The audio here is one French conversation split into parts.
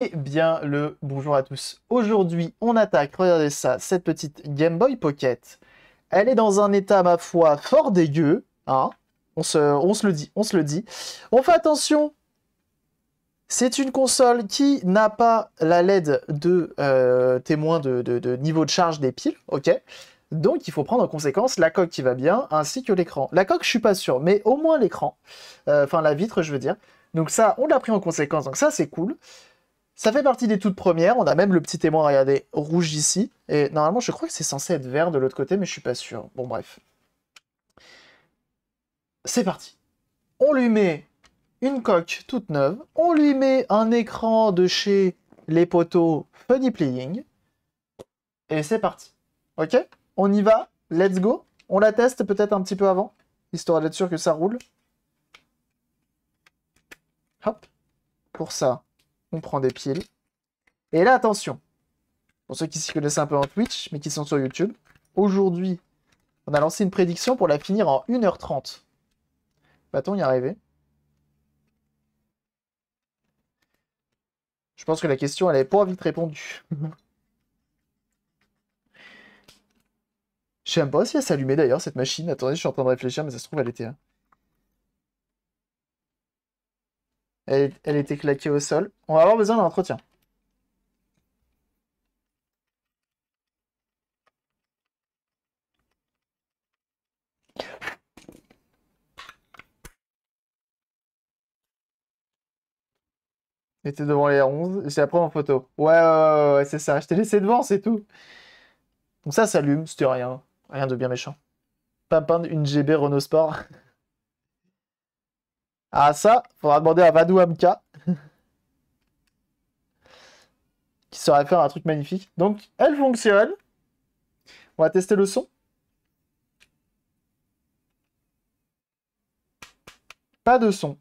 Et eh bien le bonjour à tous. Aujourd'hui, on attaque, regardez ça, cette petite Game Boy Pocket. Elle est dans un état, ma foi, fort dégueu. Hein. on, se, on se le dit, on se le dit. On fait attention c'est une console qui n'a pas la LED de euh, témoin de, niveau de charge des piles, ok donc il faut prendre en conséquence la coque qui va bien, ainsi que l'écran. La coque, je suis pas sûr, mais au moins l'écran, euh, enfin la vitre, je veux dire. Donc ça, on l'a pris en conséquence, donc ça c'est cool. Ça fait partie des toutes premières. On a même le petit témoin, regardez, rouge ici. Et normalement, je crois que c'est censé être vert de l'autre côté, mais je suis pas sûr. Bon, bref. C'est parti. On lui met une coque toute neuve. On lui met un écran de chez les poteaux Funny Playing. Et c'est parti. Ok On y va Let's go On la teste peut-être un petit peu avant, histoire d'être sûr que ça roule. Hop. Pour ça, on prend des piles. Et là, attention, pour ceux qui s'y connaissent un peu en Twitch, mais qui sont sur YouTube, aujourd'hui, on a lancé une prédiction pour la finir en 1h30. Va-t-on y arriver Je pense que la question, elle est pas vite répondue. Je sais même pas si elle s'allumait d'ailleurs cette machine. Attendez, je suis en train de réfléchir, mais ça se trouve, elle était Elle, était claquée au sol. On va avoir besoin d'un entretien. J'étais devant les 11, c'est la première photo. Ouais, ouais, ouais, c'est ça. Je t'ai laissé devant, c'est tout. Donc ça s'allume, c'était rien. Rien de bien méchant. Pimpin, une GB Renault Sport. Ah ça, faudra demander à Vadou Amka. qui saurait faire un truc magnifique. Donc, elle fonctionne. On va tester le son. Pas de son.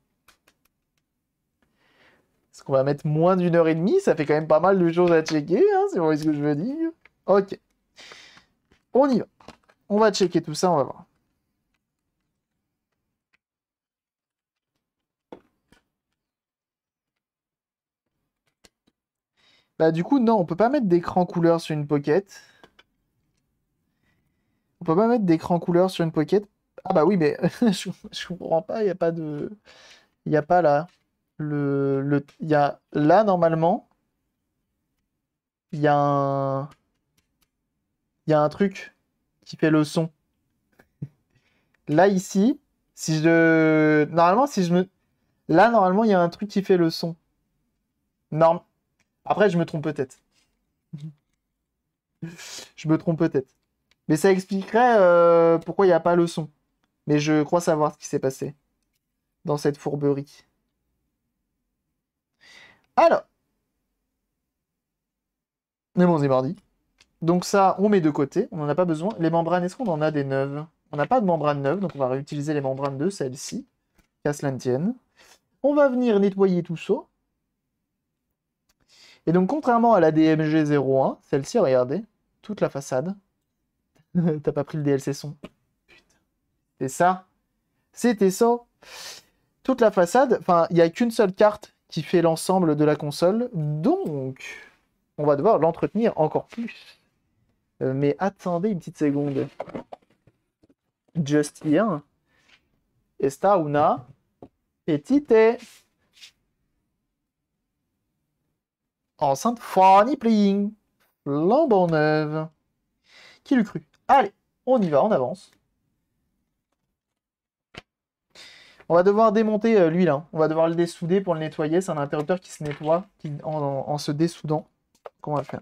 Est-ce qu'on va mettre moins d'une heure et demie. Ça fait quand même pas mal de choses à checker, hein, si vous voyez ce que je veux dire. Ok. On y va. On va checker tout ça, on va voir. Bah du coup, non, on peut pas mettre d'écran couleur sur une Pocket. On peut pas mettre d'écran couleur sur une Pocket. Ah bah oui, mais je, comprends pas, il n'y a pas de... Il n'y a pas là. Le, le, y a, là, normalement, il y a un... Il y a un truc qui fait le son. Là, ici, si je... Normalement, si je me... Là, normalement, il y a un truc qui fait le son. Norm... Après, je me trompe peut-être. je me trompe peut-être. Mais ça expliquerait euh, pourquoi il n'y a pas le son. Mais je crois savoir ce qui s'est passé dans cette fourberie. Alors. Mais bon, c'est mardi. Donc ça, on met de côté. On n'en a pas besoin. Les membranes, est-ce qu'on en a des neuves On n'a pas de membrane neuve, donc on va réutiliser les membranes de celle-ci. Casse cela tienne. On va venir nettoyer tout ça. Et donc, contrairement à la DMG 01, celle-ci, regardez, toute la façade. T'as pas pris le DLC son. Putain. C'est ça. C'était ça. Toute la façade, enfin, il n'y a qu'une seule carte qui fait l'ensemble de la console. Donc, on va devoir l'entretenir encore plus. Euh, mais attendez une petite seconde. Just here. Esta una petite Enceinte Franny Playing. Lambeau neuve. Qui l'eût cru Allez, on y va, on avance. On va devoir démonter euh, lui là. Hein. On va devoir le dessouder pour le nettoyer. C'est un interrupteur qui se nettoie en, se dessoudant. Qu'on va faire.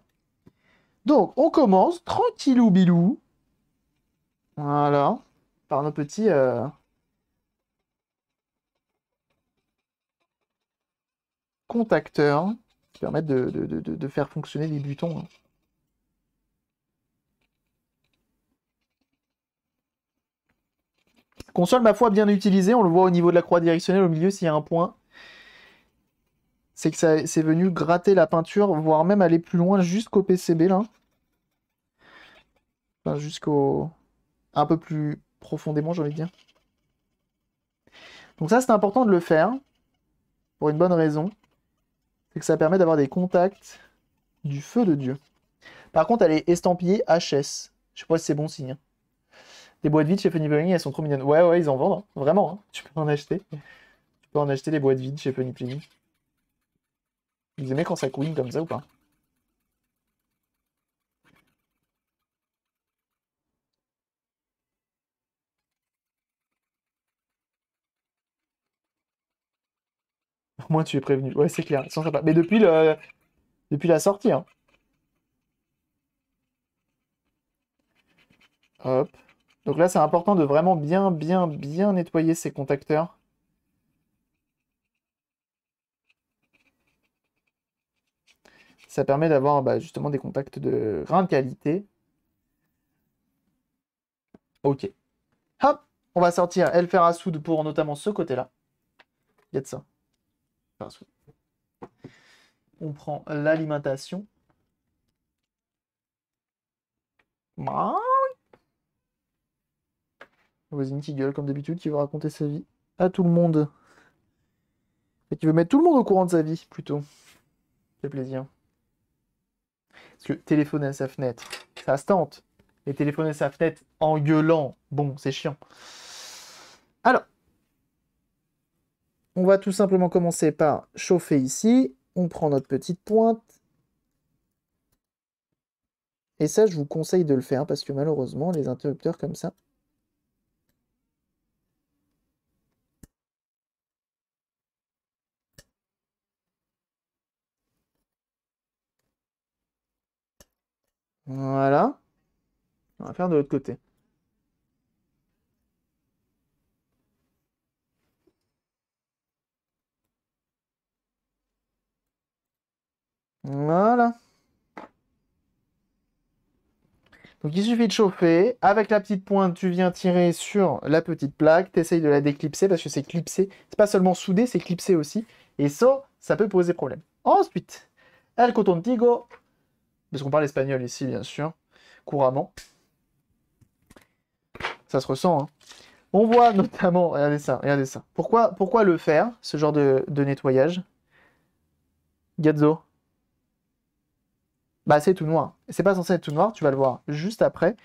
Donc, on commence tranquillou bilou. Voilà. Par nos petits... Euh, contacteurs permettre permettent de, faire fonctionner les butons hein. Console, ma foi, bien utilisée. On le voit au niveau de la croix directionnelle au milieu, s'il y a un point. C'est que ça, c'est venu gratter la peinture, voire même aller plus loin jusqu'au PCB, là. jusqu'au... Un peu plus profondément, j'ai envie de dire. Donc ça, c'est important de le faire. Pour une bonne raison c'est que ça permet d'avoir des contacts du feu de Dieu. Par contre, elle est estampillée HS. Je sais pas si c'est bon signe. Hein. des Les boîtes vides chez Funny Pling, elles sont trop mignonnes. Ouais, ouais, ils en vendent, hein. vraiment. Hein. Tu peux en acheter. Tu peux en acheter des boîtes vides chez Funny Pling. Vous aimez quand ça couine comme ça ou pas Moi, tu es prévenu. Ouais, c'est clair. Mais depuis, le... depuis la sortie. Hein. Hop. Donc là, c'est important de vraiment bien, bien, bien nettoyer ces contacteurs. Ça permet d'avoir bah, justement des contacts de grande qualité. Ok. Hop On va sortir Elfer à soude pour notamment ce côté-là. Il y a de ça. On prend l'alimentation. voisine qui gueule comme d'habitude, qui veut raconter sa vie à tout le monde. Et qui veut mettre tout le monde au courant de sa vie, plutôt. C'est plaisir. Parce que téléphoner à sa fenêtre, ça se tente. Et téléphoner à sa fenêtre en gueulant, bon, c'est chiant. Alors, on va tout simplement commencer par chauffer ici. On prend notre petite pointe. Et ça, je vous conseille de le faire parce que malheureusement, les interrupteurs comme ça, Voilà. On va faire de l'autre côté. Voilà. Donc il suffit de chauffer. Avec la petite pointe, tu viens tirer sur la petite plaque. Tu essayes de la déclipser parce que c'est clipsé. C'est pas seulement soudé, c'est clipsé aussi. Et ça, ça peut poser problème. Ensuite, el cotontigo. Parce qu'on parle espagnol ici, bien sûr, couramment. Ça se ressent. Hein. On voit notamment, regardez ça, regardez ça. Pourquoi, pourquoi le faire, ce genre de, de nettoyage Gazzo, bah c'est tout noir. C'est pas censé être tout noir, tu vas le voir juste après.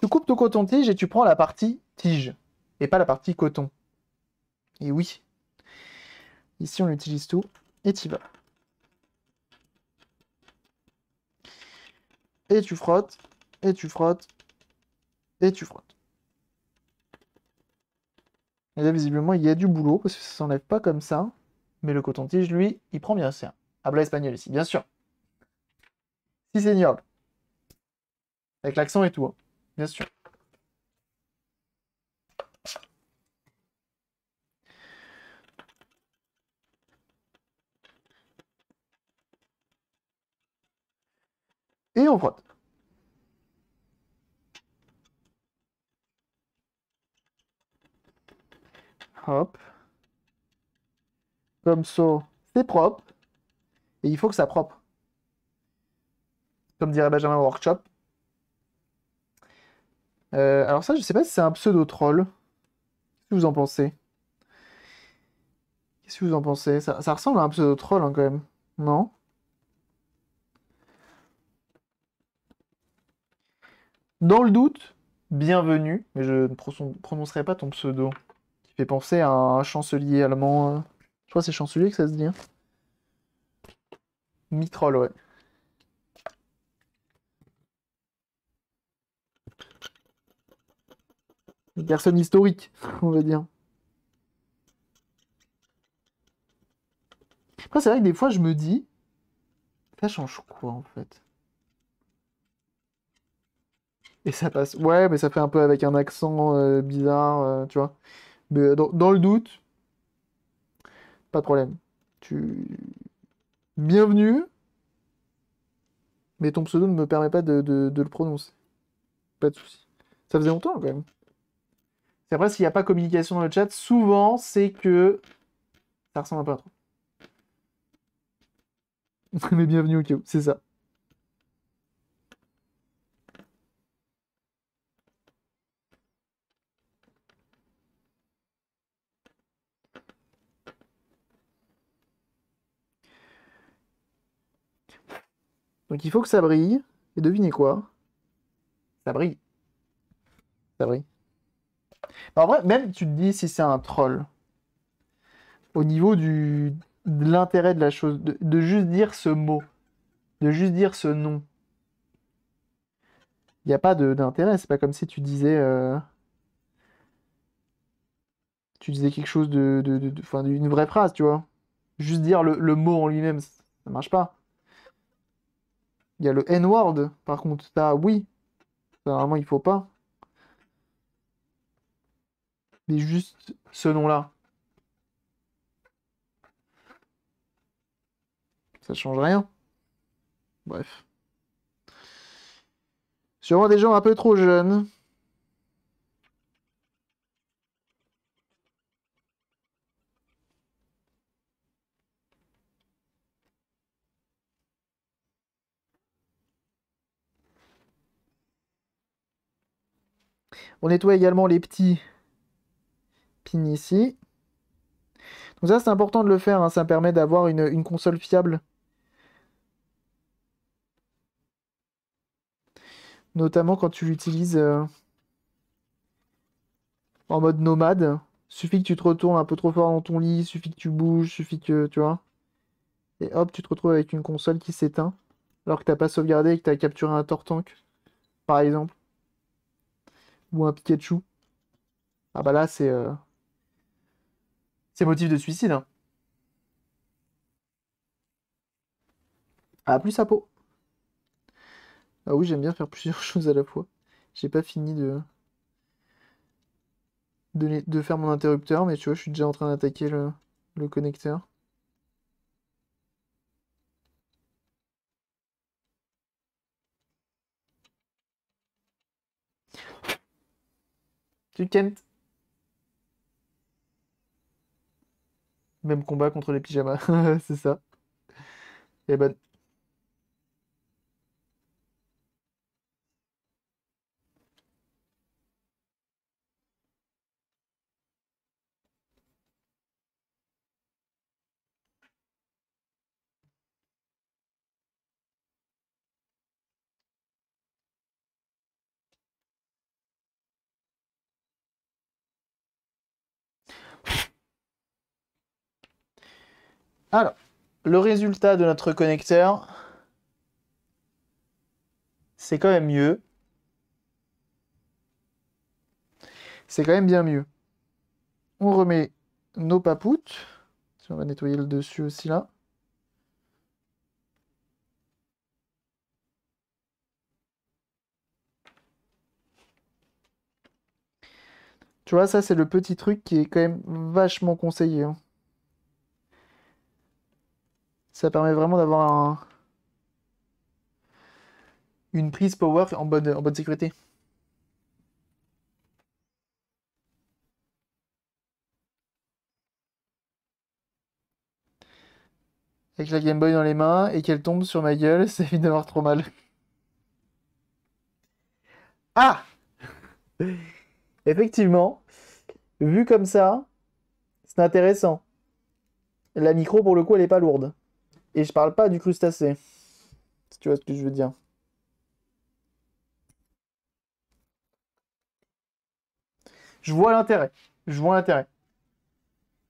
Tu coupes ton coton-tige et tu prends la partie tige, et pas la partie coton. Et oui. Ici, on utilise tout, et tu vas. Et tu frottes, et tu frottes, et tu frottes. Et là, visiblement, il y a du boulot, parce que ça s'enlève pas comme ça. Mais le coton-tige, lui, il prend bien ça. Habla espagnol ici, bien sûr. Si, seigneur Avec l'accent et tout, hein. bien sûr. Et on frotte. Hop. Comme ça, c'est propre. Et il faut que ça propre comme dirait Benjamin Workshop. Euh, alors ça, je sais pas si c'est un pseudo-troll. Qu'est-ce que vous en pensez Qu'est-ce que vous en pensez ça, ressemble à un pseudo-troll hein, quand même, non Dans le doute, bienvenue, mais je ne prononcerai pas ton pseudo, qui fait penser à un chancelier allemand. Euh. Je crois que c'est chancelier que ça se dit. Hein. Mitroll, ouais. Une personne historique, on va dire. Après, c'est vrai que des fois, je me dis, ça change quoi en fait Et ça passe. Ouais, mais ça fait un peu avec un accent euh, bizarre, euh, tu vois. Mais euh, dans, le doute, pas de problème. Tu. Bienvenue, mais ton pseudo ne me permet pas de, de le prononcer. Pas de souci. Ça faisait longtemps quand même. C'est après, s'il n'y a pas communication dans le chat, souvent, c'est que ça ressemble à peu à trop. Mais bienvenue au c'est ça. Donc il faut que ça brille. Et devinez quoi Ça brille. Ça brille. Bah, en vrai, même tu te dis si c'est un troll, au niveau du, de l'intérêt de la chose, de, juste dire ce mot, de juste dire ce nom, il n'y a pas d'intérêt. C'est pas comme si tu disais. Euh, tu disais quelque chose de. une vraie phrase, tu vois. Juste dire le, mot en lui-même, ça, ne marche pas. Il y a le N-word, par contre, ça, oui. normalement, il faut pas juste ce nom-là. Ça change rien. Bref. Sûrement des gens un peu trop jeunes. On nettoie également les petits pin ici. Donc ça, c'est important de le faire. Hein. Ça permet d'avoir une, console fiable. Notamment quand tu l'utilises euh, en mode nomade. Suffit que tu te retournes un peu trop fort dans ton lit, suffit que tu bouges, suffit que, tu vois. Et hop, tu te retrouves avec une console qui s'éteint. Alors que tu n'as pas sauvegardé et que as capturé un Tortank, par exemple. Ou un Pikachu. Ah bah là, c'est... Euh, c'est motif de suicide. Hein. Ah, plus à peau. Ah oui, j'aime bien faire plusieurs choses à la fois. J'ai pas fini de... de... faire mon interrupteur, mais tu vois, je suis déjà en train d'attaquer le... connecteur. Tu Même combat contre les pyjamas, c'est ça. Et eh ben, Alors, le résultat de notre connecteur, c'est quand même mieux. C'est quand même bien mieux. On remet nos papoutes. On va nettoyer le dessus aussi là. Tu vois, ça c'est le petit truc qui est quand même vachement conseillé. Hein. Ça permet vraiment d'avoir une prise power en bonne, en bonne sécurité. Avec la Game Boy dans les mains et qu'elle tombe sur ma gueule, ça évite d'avoir trop mal. Ah Effectivement, vu comme ça, c'est intéressant. La micro, pour le coup, elle n'est pas lourde. Et je parle pas du crustacé. tu vois ce que je veux dire. Je vois l'intérêt. Je vois l'intérêt.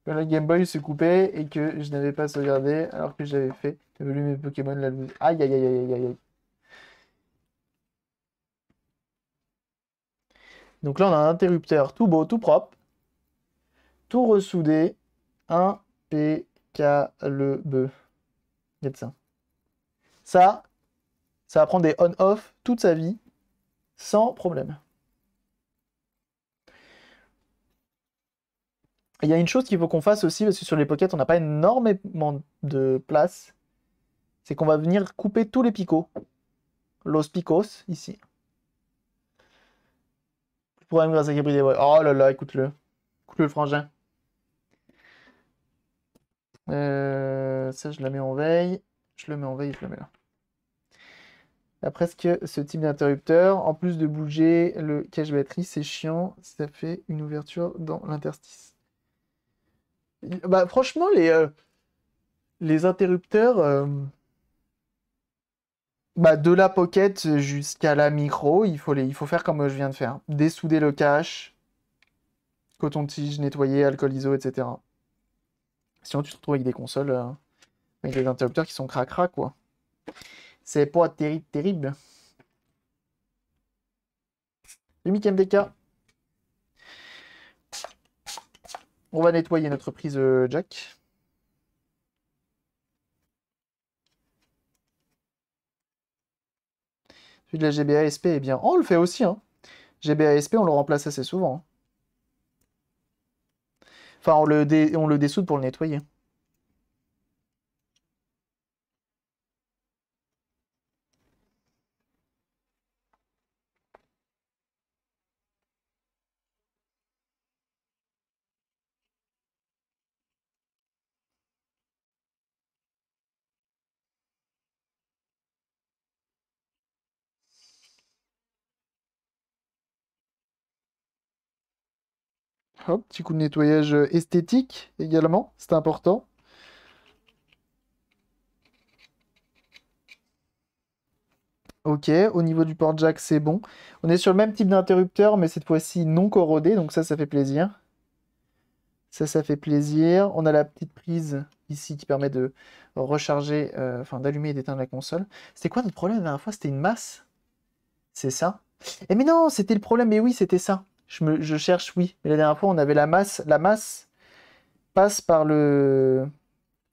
Que la Game Boy se coupait et que je n'avais pas sauvegardé alors que j'avais fait évoluer mes Pokémon la Aïe aïe aïe aïe aïe aïe. Donc là on a un interrupteur tout beau, tout propre, tout ressoudé, impeccable ça. Ça, ça va prendre des on-off toute sa vie, sans problème. Il y a une chose qu'il faut qu'on fasse aussi, parce que sur les pockets, on n'a pas énormément de place, c'est qu'on va venir couper tous les picots. Los picos, ici. Pour grâce à Gabriel, Oh là là, écoute-le. Écoute-le, le frangin. Euh, ça, je la mets en veille. Je le mets en veille, je le mets là. Après, ce type d'interrupteur, en plus de bouger le cache batterie, c'est chiant. Ça fait une ouverture dans l'interstice. Bah, franchement, les, euh, les interrupteurs, euh, bah, de la pocket jusqu'à la micro, il faut, les, il faut faire comme je viens de faire. Dessouder le cache, coton-tige nettoyer, alcool iso, etc. Sinon, tu te retrouves avec des consoles, euh, avec des interrupteurs qui sont cracra, quoi. C'est pas terrible, terrible. Lumic MDK. On va nettoyer notre prise euh, jack. Celui de la GBA SP, eh bien, on le fait aussi. Hein. GBA on le remplace assez souvent. Hein. Enfin, on le, dé... on le pour le nettoyer. petit coup de nettoyage euh, esthétique également, c'est important. Ok, au niveau du port jack, c'est bon. On est sur le même type d'interrupteur, mais cette fois-ci non corrodé, donc ça, ça fait plaisir. Ça, ça fait plaisir. On a la petite prise ici qui permet de recharger, euh, enfin d'allumer et d'éteindre la console. C'était quoi notre problème la dernière fois C'était une masse C'est ça Eh mais non, c'était le problème, mais oui, c'était ça. Je, cherche, oui. Mais la dernière fois, on avait la masse. La masse passe par le.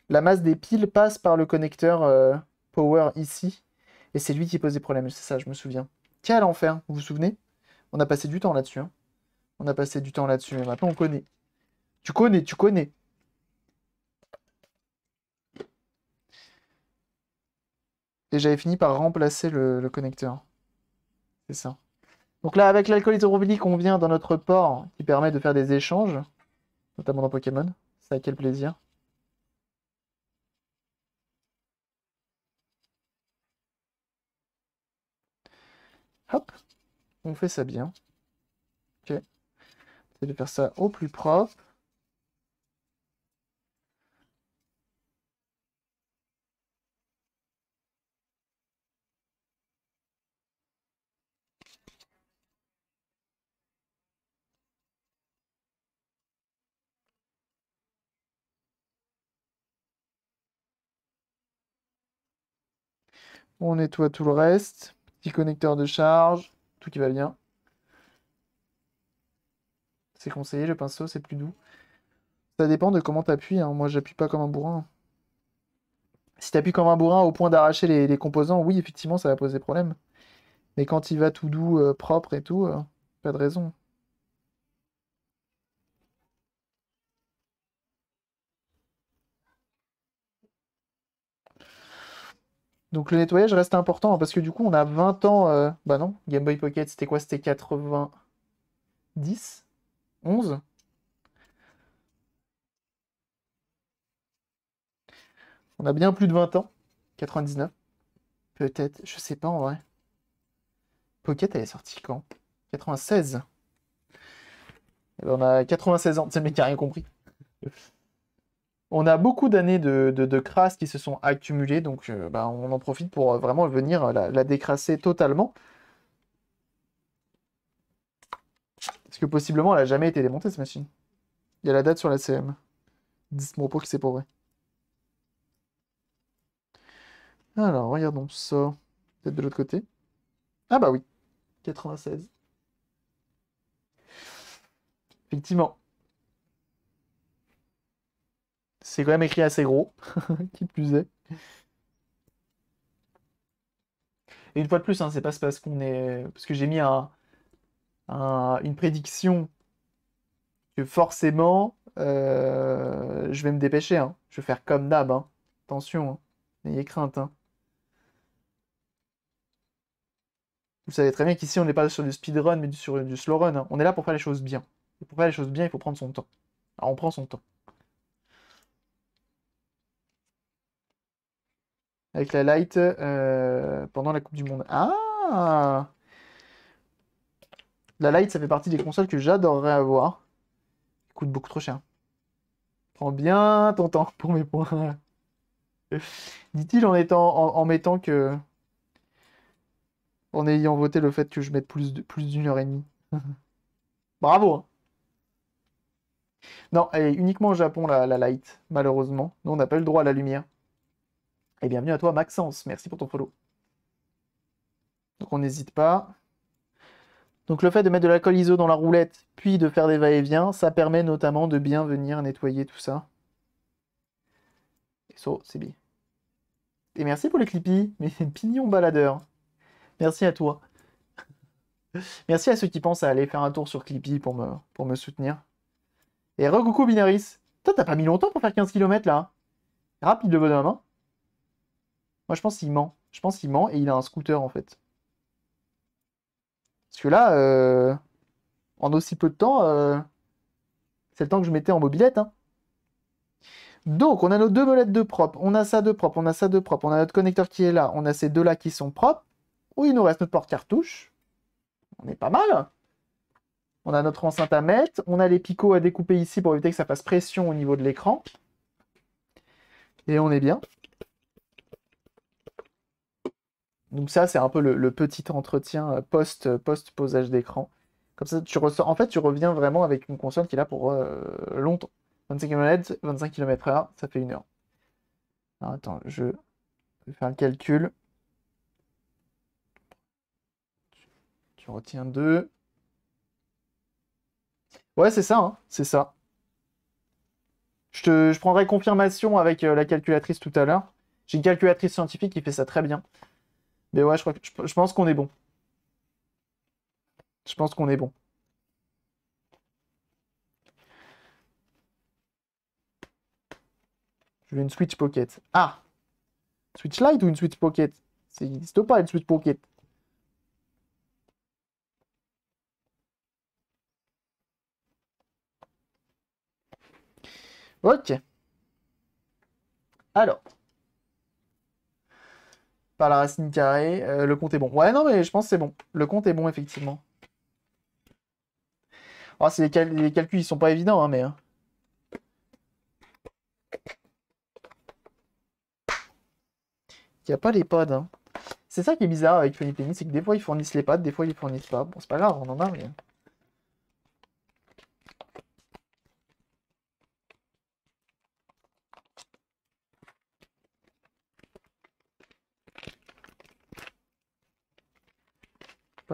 La masse des piles passe par le connecteur euh, power ici. Et c'est lui qui pose des problèmes. C'est ça, je me souviens. Quel enfer, vous vous souvenez On a passé du temps là-dessus. Hein. On a passé du temps là-dessus. Maintenant, on connaît. Tu connais, tu connais. Et j'avais fini par remplacer le connecteur. C'est ça. Donc là, avec l'alcool hydrobilique on vient dans notre port qui permet de faire des échanges, notamment dans Pokémon. Ça, a quel plaisir. Hop, on fait ça bien. Ok. C'est de faire ça au plus propre. On nettoie tout le reste. Petit connecteur de charge, tout qui va bien. C'est conseillé, le pinceau, c'est plus doux. Ça dépend de comment tu appuies. Hein. Moi, j'appuie pas comme un bourrin. Si tu appuies comme un bourrin au point d'arracher les, composants, oui, effectivement, ça va poser problème. Mais quand il va tout doux, euh, propre et tout, euh, pas de raison. Donc le nettoyage reste important hein, parce que du coup on a 20 ans. Euh, bah non, Game Boy Pocket c'était quoi C'était 90 11 On a bien plus de 20 ans. 99 Peut-être, je sais pas en vrai. Pocket elle est sortie quand 96 eh ben, On a 96 ans, c'est le mec qui a rien compris. On a beaucoup d'années de, crasse qui se sont accumulées, donc euh, bah, on en profite pour euh, vraiment venir euh, la, décrasser totalement. Parce que possiblement, elle n'a jamais été démontée, cette machine. Il y a la date sur la CM. Dites-moi pour que c'est pour vrai. Alors, regardons ça. Peut-être de l'autre côté. Ah bah oui. 96. Effectivement. C'est quand même écrit assez gros, qui plus est. Et une fois de plus, hein, c'est pas parce qu'on est. Parce que j'ai mis un... une prédiction que forcément euh, je vais me dépêcher. Hein. Je vais faire comme d'hab. Hein. Attention, hein. n'ayez crainte. Vous savez très bien qu'ici on n'est pas sur du speedrun mais sur du slowrun. run. On est là pour faire les choses bien. Et pour faire les choses bien, il faut prendre son temps. Alors on prend son temps. avec la Light euh, pendant la Coupe du Monde. Ah La Light, ça fait partie des consoles que j'adorerais avoir. Elle coûte beaucoup trop cher. Prends bien ton temps pour mes points. Dit-il en, étant, en, mettant que. En ayant voté le fait que je mette plus d'une heure et demie. Bravo! Hein. Non, elle est uniquement au Japon, la, la light, malheureusement. Nous, on n'a pas le droit à la lumière. Et bienvenue à toi Maxence, merci pour ton follow. Donc on n'hésite pas. Donc le fait de mettre de l'alcool iso dans la roulette, puis de faire des va-et-vient, ça permet notamment de bien venir nettoyer tout ça. Et c'est bien. Et merci pour les clippies, mais pignon baladeur. Merci à toi. merci à ceux qui pensent à aller faire un tour sur Clippy pour me, pour me soutenir. Et re-coucou Binaris. Toi, t'as pas mis longtemps pour faire 15 km là. Rapide le bonhomme, hein moi, je pense qu'il ment. Je pense qu'il ment et il a un scooter, en fait. Parce que là, euh, en aussi peu de temps, euh, c'est le temps que je mettais en mobilette. Hein. Donc, on a nos deux molettes de propre. On a ça de propre, on a ça de propre. On a notre connecteur qui est là. On a ces deux-là qui sont propres. Où il nous reste notre porte-cartouche. On est pas mal. On a notre enceinte à mettre. On a les picots à découper ici pour éviter que ça fasse pression au niveau de l'écran. Et on est bien. donc ça, c'est un peu le, petit entretien euh, post, euh, post posage d'écran. Comme ça, tu En fait, tu reviens vraiment avec une console qui est là pour euh, longtemps. 25 km, 25 km/h, ça fait une heure. attends, je vais faire le calcul. Tu retiens 2. Ouais, c'est ça, hein, c'est ça. je prendrai confirmation avec la calculatrice tout à l'heure. J'ai une calculatrice scientifique qui fait ça très bien. Mais ouais, je, pense qu'on est bon. Je pense qu'on est bon. Je veux une Switch Pocket. Ah Switch Lite ou une Switch Pocket Ça n'existe pas une Switch Pocket. Ok. Alors par la racine carrée. Euh, le compte est bon. Ouais, non, mais je pense que c'est bon. Le compte est bon, effectivement. Oh, les, les, calculs, ils sont pas évidents, hein, mais... Hein. Il a pas les pods. Hein. C'est ça qui est bizarre avec Funny c'est que des fois, ils fournissent les pads, des fois, ils ne fournissent pas. Bon, c'est pas grave, on en a, mais... Hein.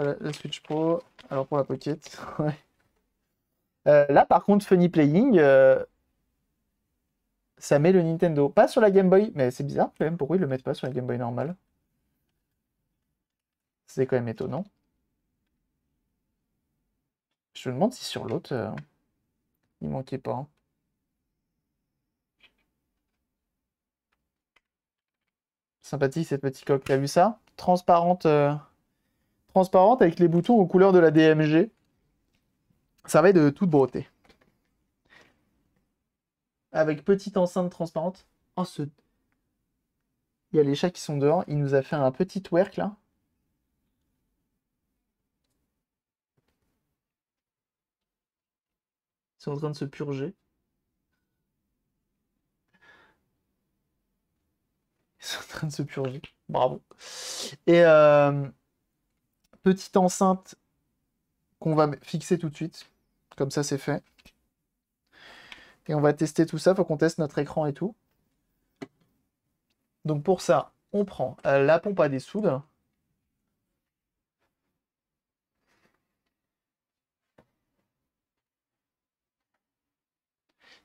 la, Switch Pro, alors pour la Pocket. Ouais. Euh, là, par contre, Funny Playing, euh, ça met le Nintendo. Pas sur la Game Boy, mais c'est bizarre quand même. Pourquoi ils le mettent pas sur la Game Boy normale C'est quand même étonnant. Je me demande si sur l'autre, euh, il manquait pas. Hein. Sympathique cette petite coque, a vu ça Transparente transparente avec les boutons aux couleurs de la DMG. Ça va être de toute beauté. Avec petite enceinte transparente. en oh, ce... Il y a les chats qui sont dehors. Il nous a fait un petit work là. Ils sont en train de se purger. Ils sont en train de se purger. Bravo. Et... Euh petite enceinte qu'on va fixer tout de suite. Comme ça, c'est fait. Et on va tester tout ça. faut qu'on teste notre écran et tout. Donc pour ça, on prend euh, la pompe à des soudes.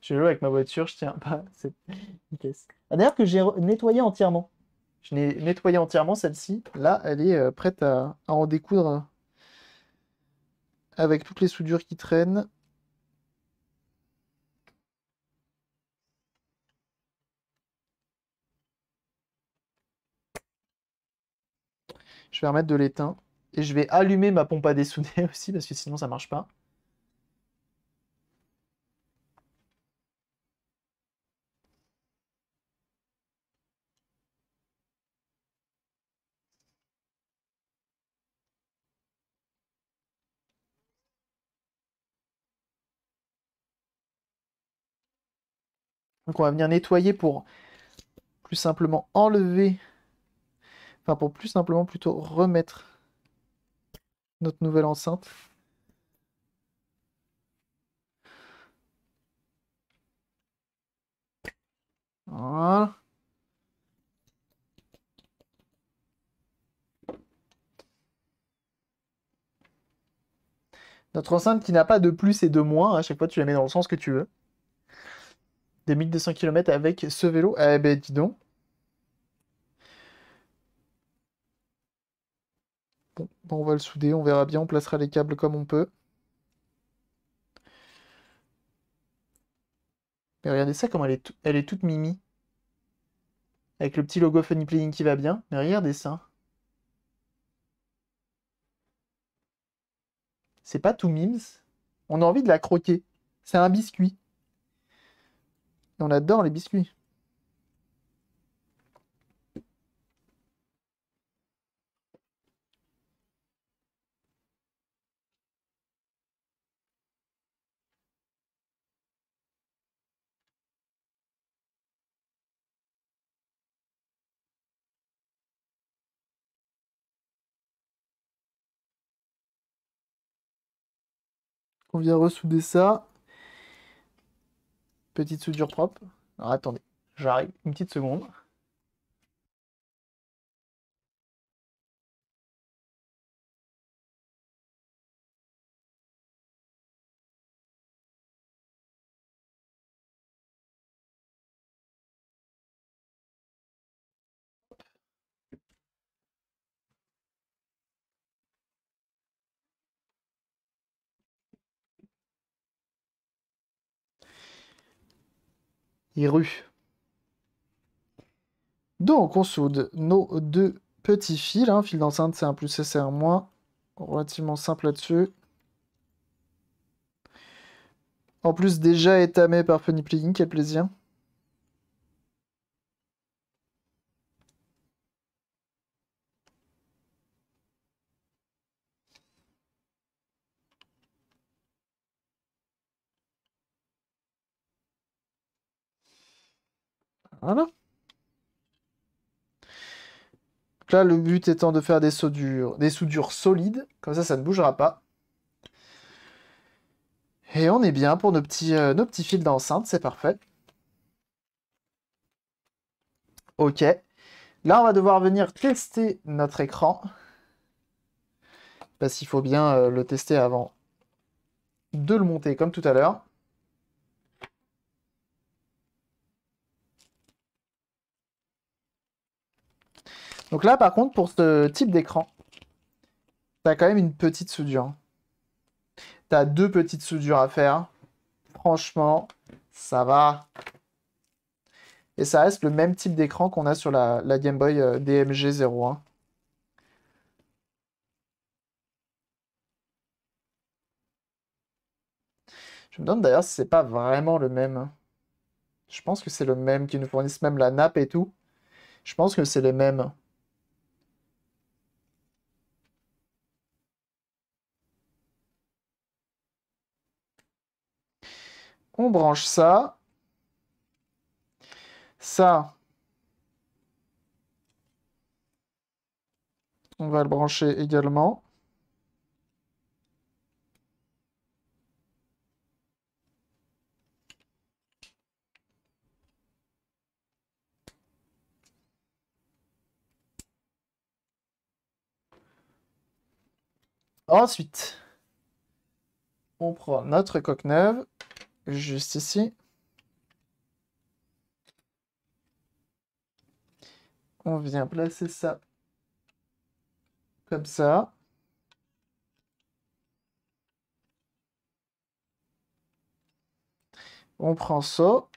Je joue avec ma voiture, je tiens pas C'est. Ah, d'ailleurs que j'ai nettoyé entièrement. Je l'ai nettoyé entièrement celle-ci. Là, elle est euh, prête à, en découdre avec toutes les soudures qui traînent. Je vais remettre de l'étain. Et je vais allumer ma pompe à dessouder aussi, parce que sinon ça marche pas. Donc on va venir nettoyer pour plus simplement enlever, enfin pour plus simplement plutôt remettre notre nouvelle enceinte. Voilà. Notre enceinte qui n'a pas de plus et de moins, hein, à chaque fois tu la mets dans le sens que tu veux des 1200 km avec ce vélo. Eh ben, dis donc. Bon, on va le souder, on verra bien, on placera les câbles comme on peut. Mais regardez ça, comme elle est, elle est toute mimi. Avec le petit logo Funny Playing qui va bien. Mais regardez ça. C'est pas tout mimes. On a envie de la croquer. C'est un biscuit on adore les biscuits. On vient ressouder ça. Petite soudure propre. attendez, j'arrive, une petite seconde. rue. Donc, on soude nos deux petits fils. un hein. Fil d'enceinte, c'est un plus et c'est un moins. Relativement simple là-dessus. En plus, déjà étamé par Funny Playing, quel plaisir. Voilà. là, le but étant de faire des soudures, des soudures solides. Comme ça, ça ne bougera pas. Et on est bien pour nos petits, euh, nos petits fils d'enceinte. C'est parfait. OK. Là, on va devoir venir tester notre écran. Parce qu'il faut bien euh, le tester avant de le monter, comme tout à l'heure. Donc là, par contre, pour ce type d'écran, t'as quand même une petite soudure. T'as deux petites soudures à faire. Franchement, ça va. Et ça reste le même type d'écran qu'on a sur la, Game Boy euh, DMG 01. Je me demande d'ailleurs si c'est pas vraiment le même. Hein. Je pense que c'est le même, Qui nous fournissent même la nappe et tout. Je pense que c'est le même. on branche ça. Ça, on va le brancher également. Ensuite, on prend notre coque neuve juste ici. On vient placer ça comme ça. On prend saut.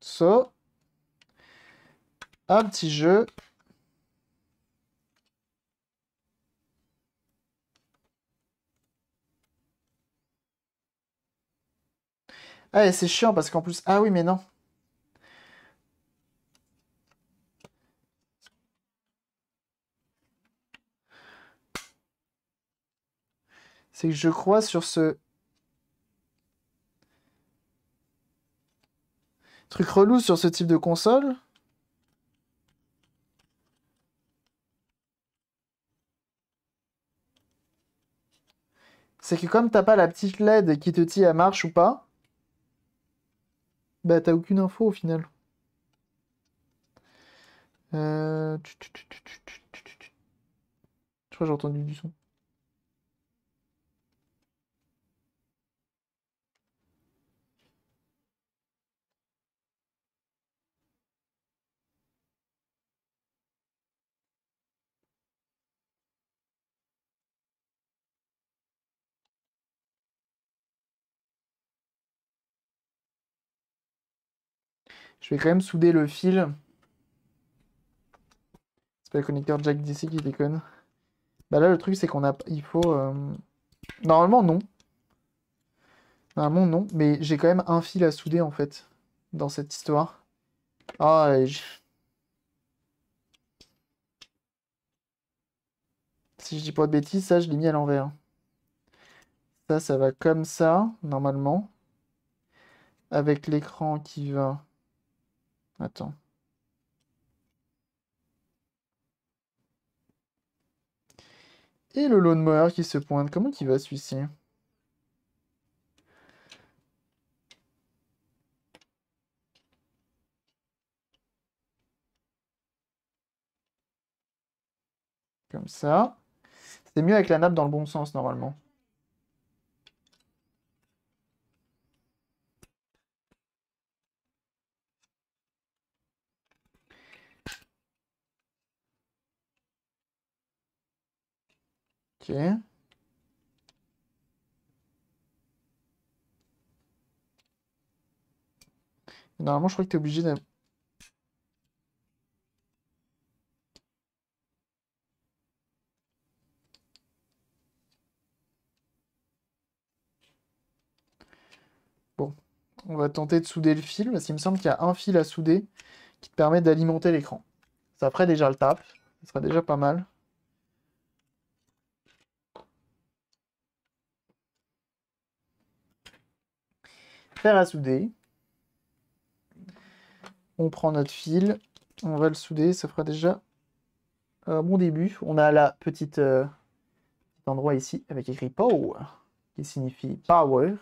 Saut. Un petit jeu Ah, c'est chiant parce qu'en plus... Ah oui, mais non. C'est que je crois sur ce... Truc relou sur ce type de console. C'est que comme t'as pas la petite LED qui te tient à marche ou pas, bah, t'as aucune info au final. Euh... Je crois j'ai entendu du son. Je vais quand même souder le fil. C'est pas le connecteur jack DC qui déconne. Bah là, le truc, c'est qu'on a... Il faut... Euh, normalement, non. Normalement, non. Mais j'ai quand même un fil à souder, en fait, dans cette histoire. Ah, Si je dis pas de bêtises, ça, je l'ai mis à l'envers. Ça, ça va comme ça, normalement. Avec l'écran qui va Attends. Et le lawnmower qui se pointe. Comment il va celui-ci Comme ça. C'est mieux avec la nappe dans le bon sens normalement. Normalement, je crois que tu es obligé de... Bon, on va tenter de souder le fil, parce qu'il me semble qu'il y a un fil à souder qui te permet d'alimenter l'écran. Ça ferait déjà le tape ce sera déjà pas mal. Faire à souder. On prend notre fil, on va le souder, ça fera déjà un bon début. On a la petite euh, endroit ici avec écrit Power, qui signifie power.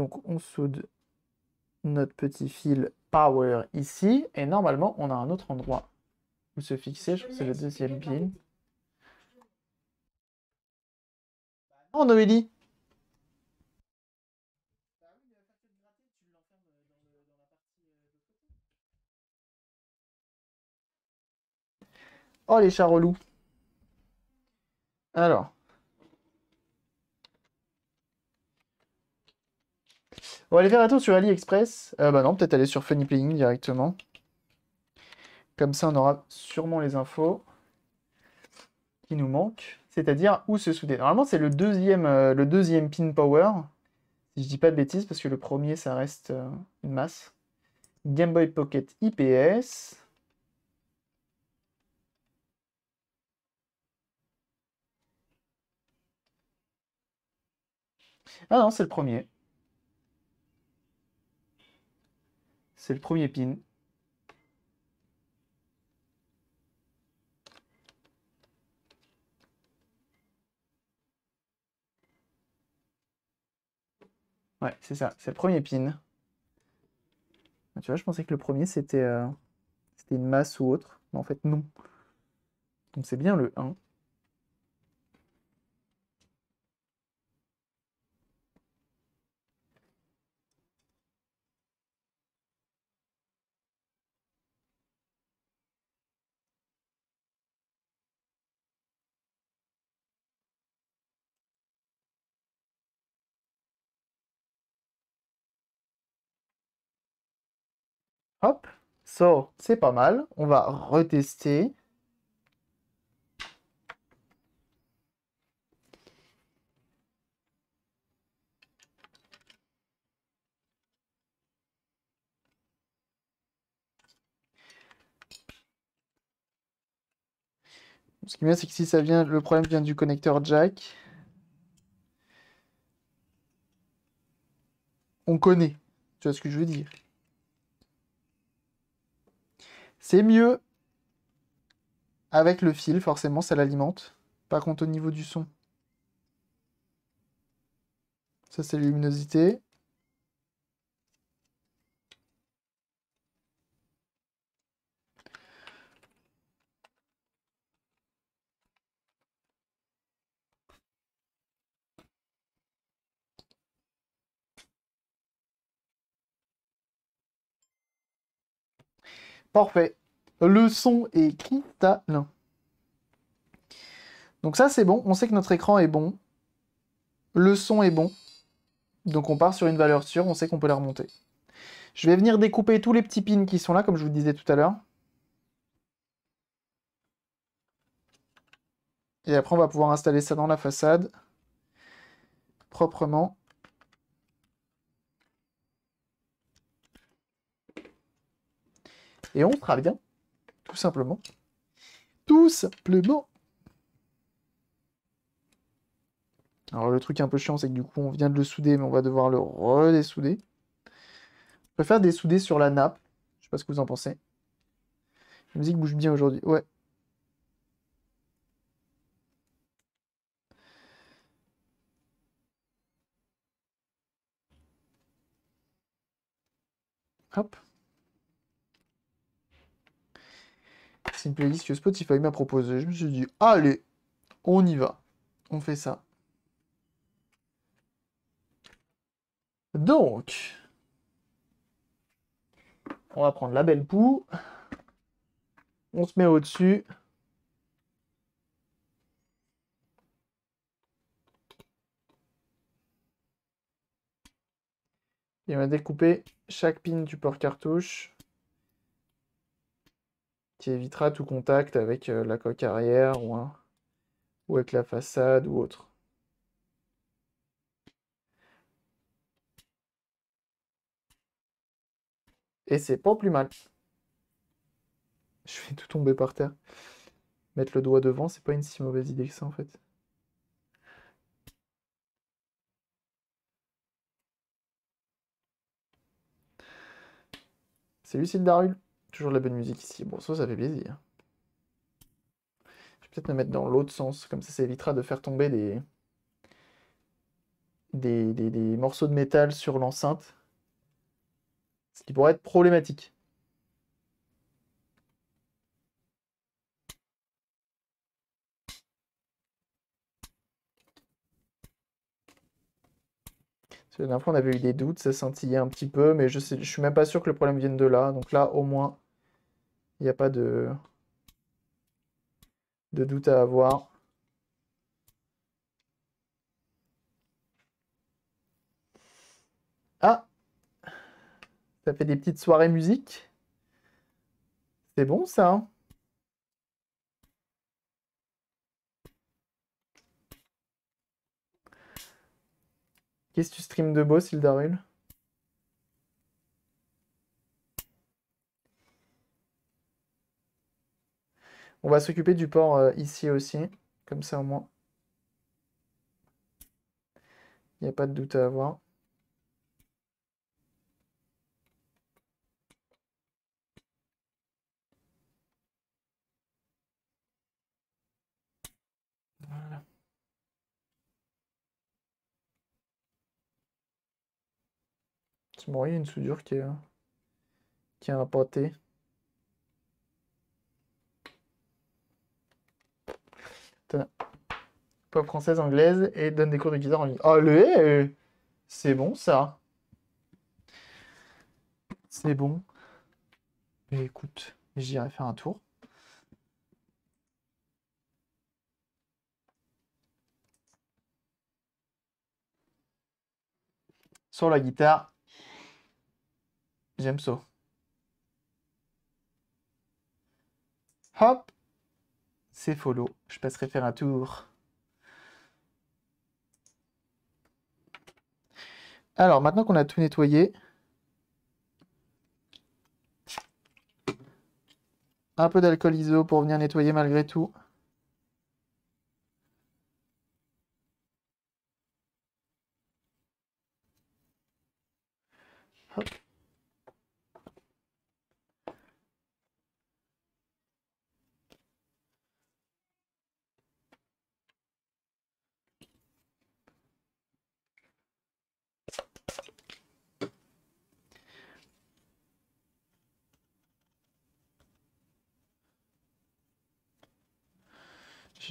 donc on soude notre petit fil power ici, et normalement on a un autre endroit où se fixer, je pense c'est le deuxième pin. Oh Noélie Oh les chats relous Alors, On va aller faire un tour sur AliExpress. Euh, bah non, peut-être aller sur Funny Playing directement. Comme ça, on aura sûrement les infos qui nous manquent, c'est-à-dire où se souder. Normalement, c'est le deuxième, euh, le deuxième pin power, si je dis pas de bêtises, parce que le premier, ça reste euh, une masse. Game Boy Pocket IPS. Ah non, c'est le premier. c'est le premier pin. Ouais, c'est ça, c'est le premier pin. Ah, tu vois, je pensais que le premier, c'était euh, c'était une masse ou autre. Mais en fait, non. Donc c'est bien le 1. Hop, so, c'est pas mal. On va retester. Ce qui est bien, c'est que si ça vient, le problème vient du connecteur jack. On connaît. Tu vois ce que je veux dire c'est mieux avec le fil, forcément, ça l'alimente. Par contre, au niveau du son, ça c'est la luminosité. Parfait. Le son est cristallin. Donc ça, c'est bon. On sait que notre écran est bon. Le son est bon. Donc on part sur une valeur sûre. On sait qu'on peut la remonter. Je vais venir découper tous les petits pins qui sont là, comme je vous le disais tout à l'heure. Et après, on va pouvoir installer ça dans la façade proprement. Et on travaille bien, tout simplement. Tout simplement. Alors le truc un peu chiant, c'est que du coup, on vient de le souder, mais on va devoir le redessouder. Je préfère dessouder sur la nappe. Je sais pas ce que vous en pensez. La musique bouge bien aujourd'hui. Ouais. Hop. une playlist que Spotify m'a proposé. Je me suis dit, allez, on y va. On fait ça. Donc, on va prendre la belle poule On se met au-dessus. Et on va découper chaque pin du port cartouche qui évitera tout contact avec euh, la coque arrière ou, avec la façade ou autre. Et c'est pas plus mal. Je vais tout tomber par terre. Mettre le doigt devant, c'est pas une si mauvaise idée que ça en fait. C'est Lucille Darul. Toujours de la bonne musique ici. Bon, ça, fait plaisir. Je vais peut-être me mettre dans l'autre sens. Comme ça, ça évitera de faire tomber des, des morceaux de métal sur l'enceinte. Ce qui pourrait être problématique. La dernière fois, on avait eu des doutes, ça scintillait un petit peu, mais je ne je suis même pas sûr que le problème vienne de là. Donc là, au moins, il n'y a pas de, de doute à avoir. Ah Ça fait des petites soirées musique. C'est bon ça hein? Qu'est-ce que tu stream de beau, Sildarul On va s'occuper du port euh, ici aussi, comme ça au moins. Il n'y a pas de doute à avoir. y a une soudure qui est qui a un pâté. Pop française, anglaise et donne des cours de guitare en ligne. Oh, le C'est bon ça. C'est bon. écoute, j'irai faire un tour. Sur la guitare, J'aime ça. Hop C'est follow. Je passerai faire un tour. Alors, maintenant qu'on a tout nettoyé, un peu d'alcool iso pour venir nettoyer malgré tout.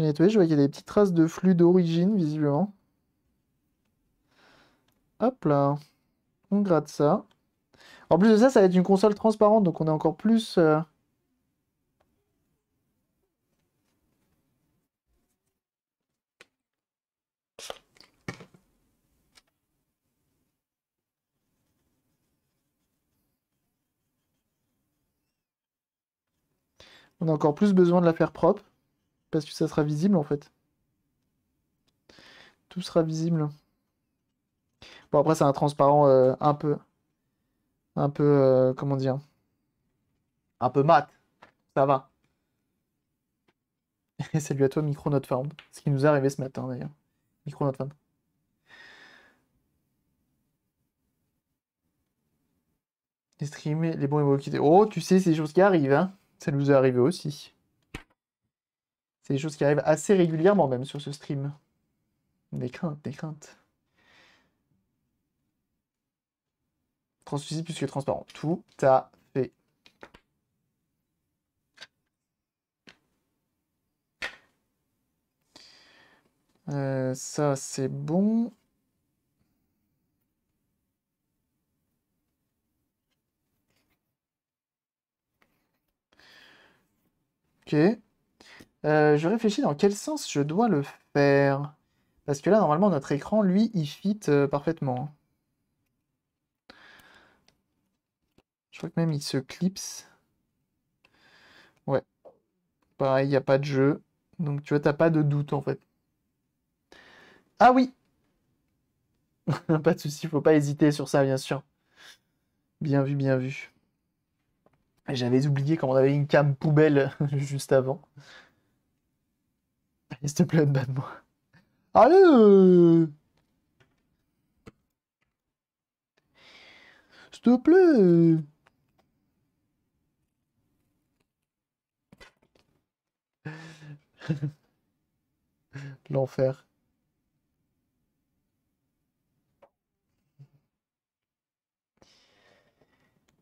nettoyé, je vois qu'il y a des petites traces de flux d'origine, visiblement. Hop là. On gratte ça. En plus de ça, ça va être une console transparente, donc on est encore plus... Euh, on a encore plus besoin de la faire propre. Parce que ça sera visible en fait. Tout sera visible. Bon après c'est un transparent euh, un peu... Un peu... Euh, comment dire Un peu mat. Ça va. Et salut à toi Micro Note Farm. Ce qui nous est arrivé ce matin d'ailleurs. Micro Note Farm. Les streams, les bons évoqués. Oh, tu sais, c'est des choses qui arrivent, hein. Ça nous est arrivé aussi. C'est des choses qui arrivent assez régulièrement même sur ce stream. Des craintes, des craintes. Translucide puisque transparent. Tout à fait. Euh, ça, c'est bon. Ok. Euh, je réfléchis dans quel sens je dois le faire. Parce que là, normalement, notre écran, lui, il fit euh, parfaitement. Je crois que même il se clipse. Ouais. Pareil, il n'y a pas de jeu. Donc, tu vois, t'as pas de doute, en fait. Ah oui Pas de souci, faut pas hésiter sur ça, bien sûr. Bien vu, bien vu. J'avais oublié quand on avait une cam poubelle juste avant s'il te plaît, de moi. Allez euh. S'il te plaît euh. L'enfer.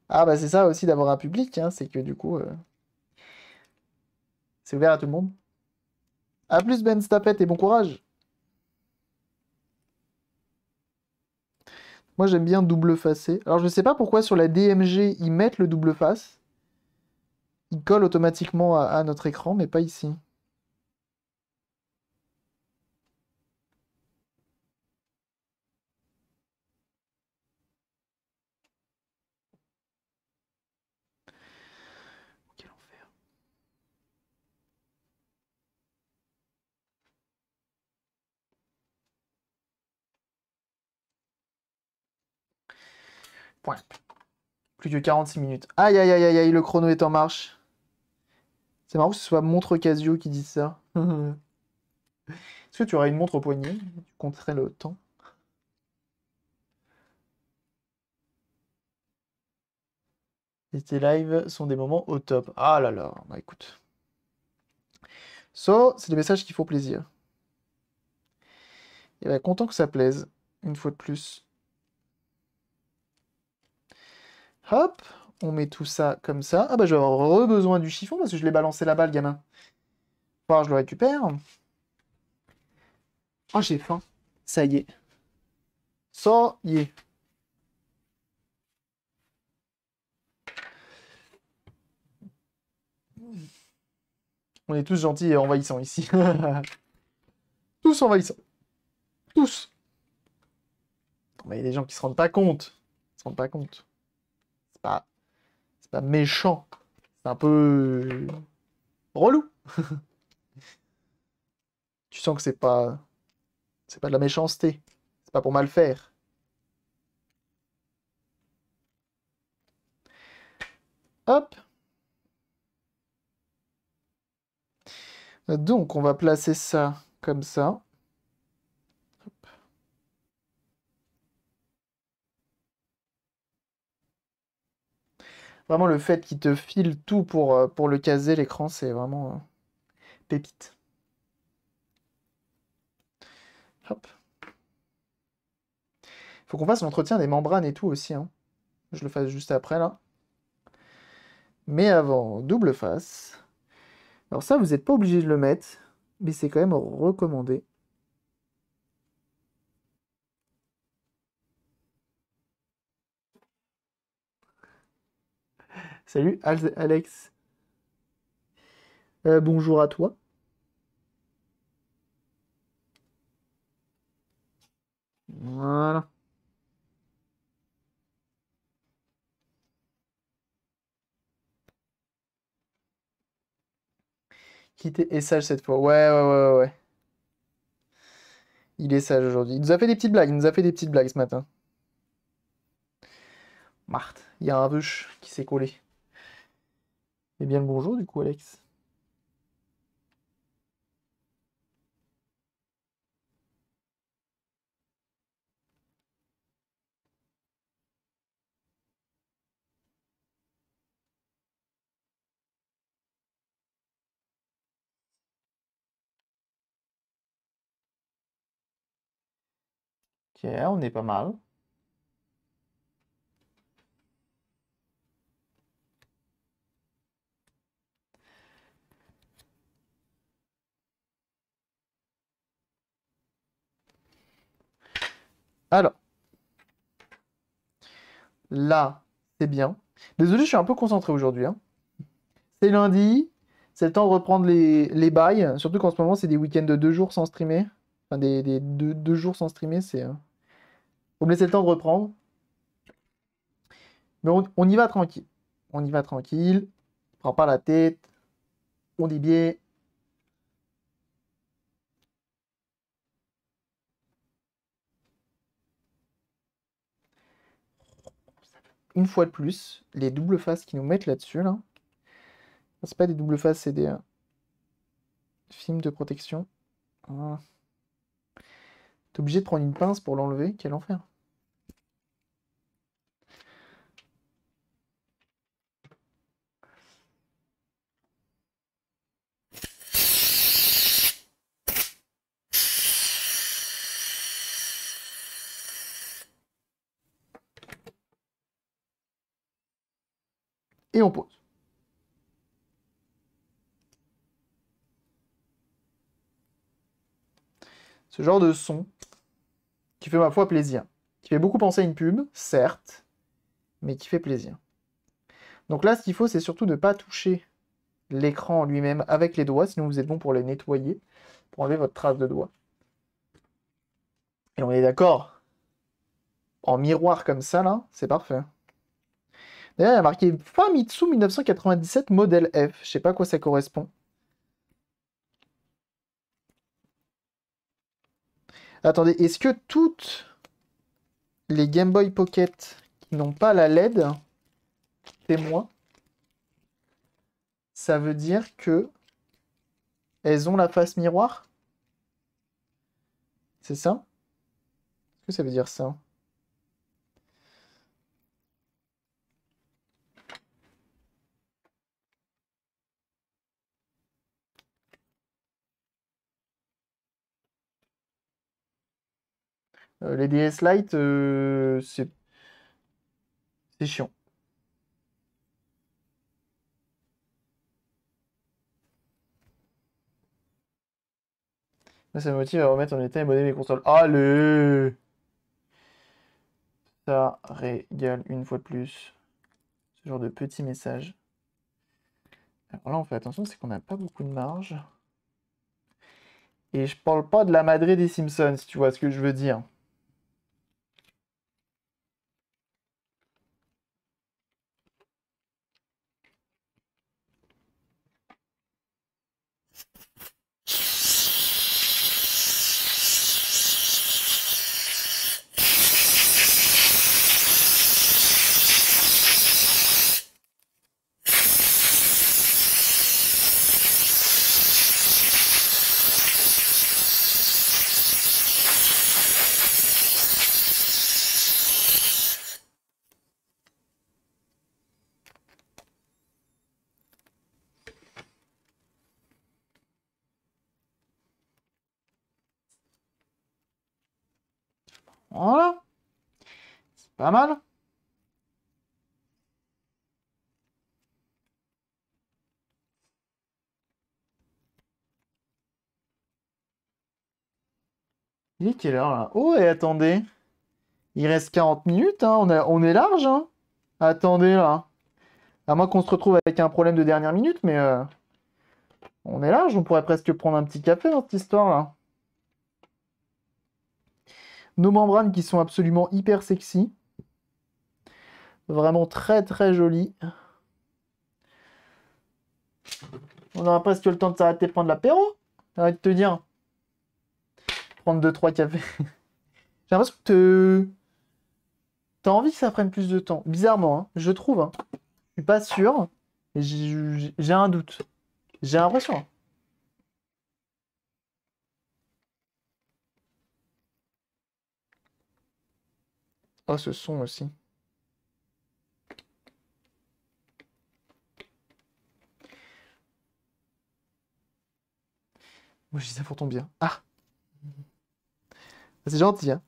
Ah bah c'est ça aussi d'avoir un public, hein, c'est que du coup, euh, c'est ouvert à tout le monde. A plus Ben Stapet et bon courage. Moi j'aime bien double face. Alors je ne sais pas pourquoi sur la DMG ils mettent le double face. Il colle automatiquement à notre écran mais pas ici. Plus de 46 minutes. Aïe, aïe, aïe, aïe, le chrono est en marche. C'est marrant que ce soit montre Casio qui dit ça. Est-ce que tu aurais une montre au poignet Tu compterais le temps Et tes lives sont des moments au top. Ah là là, bah écoute. So, c'est des messages qui font plaisir. Et eh bien, content que ça plaise, une fois de plus. Hop, on met tout ça comme ça. Ah bah je vais avoir besoin du chiffon parce que je l'ai balancé là-bas, le gamin. Voilà, je le récupère. Oh, j'ai faim. Ça y est. Ça y est. On est tous gentils et envahissants ici. tous envahissants. Tous. Il y a des gens qui se rendent pas compte. Ils se rendent pas compte. C'est pas, c'est pas méchant. C'est un peu relou. tu sens que c'est pas, c'est pas de la méchanceté. C'est pas pour mal faire. Hop. Donc, on va placer ça comme ça. Vraiment, le fait qu'il te file tout pour, euh, pour le caser, l'écran, c'est vraiment euh, pépite. Hop. Faut qu'on fasse l'entretien des membranes et tout aussi. Hein. Je le fasse juste après, là. Mais avant, double face. Alors ça, vous n'êtes pas obligé de le mettre, mais c'est quand même recommandé. Salut Alex. Euh, bonjour à toi. Voilà. Qui était sage cette fois. Ouais, ouais, ouais, ouais. Il est sage aujourd'hui. Il nous a fait des petites blagues. Il nous a fait des petites blagues ce matin. Marthe, il y a un rush qui s'est collé. Eh bien, le bonjour, du coup, Alex. Ok, on est pas mal. Alors, là, c'est bien. Désolé, je suis un peu concentré aujourd'hui. Hein. C'est lundi, c'est le temps de reprendre les, les bails. Surtout qu'en ce moment, c'est des week-ends de deux jours sans streamer. Enfin, des, deux, jours sans streamer, c'est. Euh, faut me laisser le temps de reprendre. Mais on, y va tranquille. On y va tranquille. On prend pas la tête. On dit bien. une fois de plus, les doubles faces qui nous mettent là-dessus, là. C'est pas des doubles faces, c'est des euh, films de protection. tu ah. T'es obligé de prendre une pince pour l'enlever, quel enfer. et on pose. Ce genre de son qui fait ma foi plaisir, qui fait beaucoup penser à une pub, certes, mais qui fait plaisir. Donc là, ce qu'il faut, c'est surtout ne pas toucher l'écran lui-même avec les doigts, sinon vous êtes bon pour les nettoyer, pour enlever votre trace de doigt. Et on est d'accord, en miroir comme ça, là, c'est parfait. D'ailleurs, il y a marqué Famitsu 1997 modèle F. Je sais pas à quoi ça correspond. Attendez, est-ce que toutes les Game Boy Pocket qui n'ont pas la LED, c'est ça veut dire que elles ont la face miroir C'est ça Qu'est-ce que ça veut dire ça Euh, les DS Lite, euh, c'est chiant. ça me motive à remettre en état et modder mes consoles. Allez Ça régale une fois de plus. Ce genre de petit message. Alors là, on fait attention, c'est qu'on n'a pas beaucoup de marge. Et je parle pas de la Madrid des Simpsons, si tu vois ce que je veux dire. mal. Il est quelle heure là Oh, et attendez. Il reste 40 minutes, hein. on, a, on, est large. Hein. Attendez là. À moins qu'on se retrouve avec un problème de dernière minute, mais euh, on est large, on pourrait presque prendre un petit café dans cette histoire là. Nos membranes qui sont absolument hyper sexy. Vraiment très très joli. On aura presque le temps de s'arrêter prendre l'apéro. Arrête de te dire. Prendre 2-3 cafés. J'ai l'impression que tu t'as envie que ça prenne plus de temps. Bizarrement, hein, je trouve. Hein. Je suis pas sûr. J'ai un doute. J'ai l'impression. Hein. Oh, ce son aussi. Moi, je dis ça pour ton bien. Ah bah, C'est gentil, hein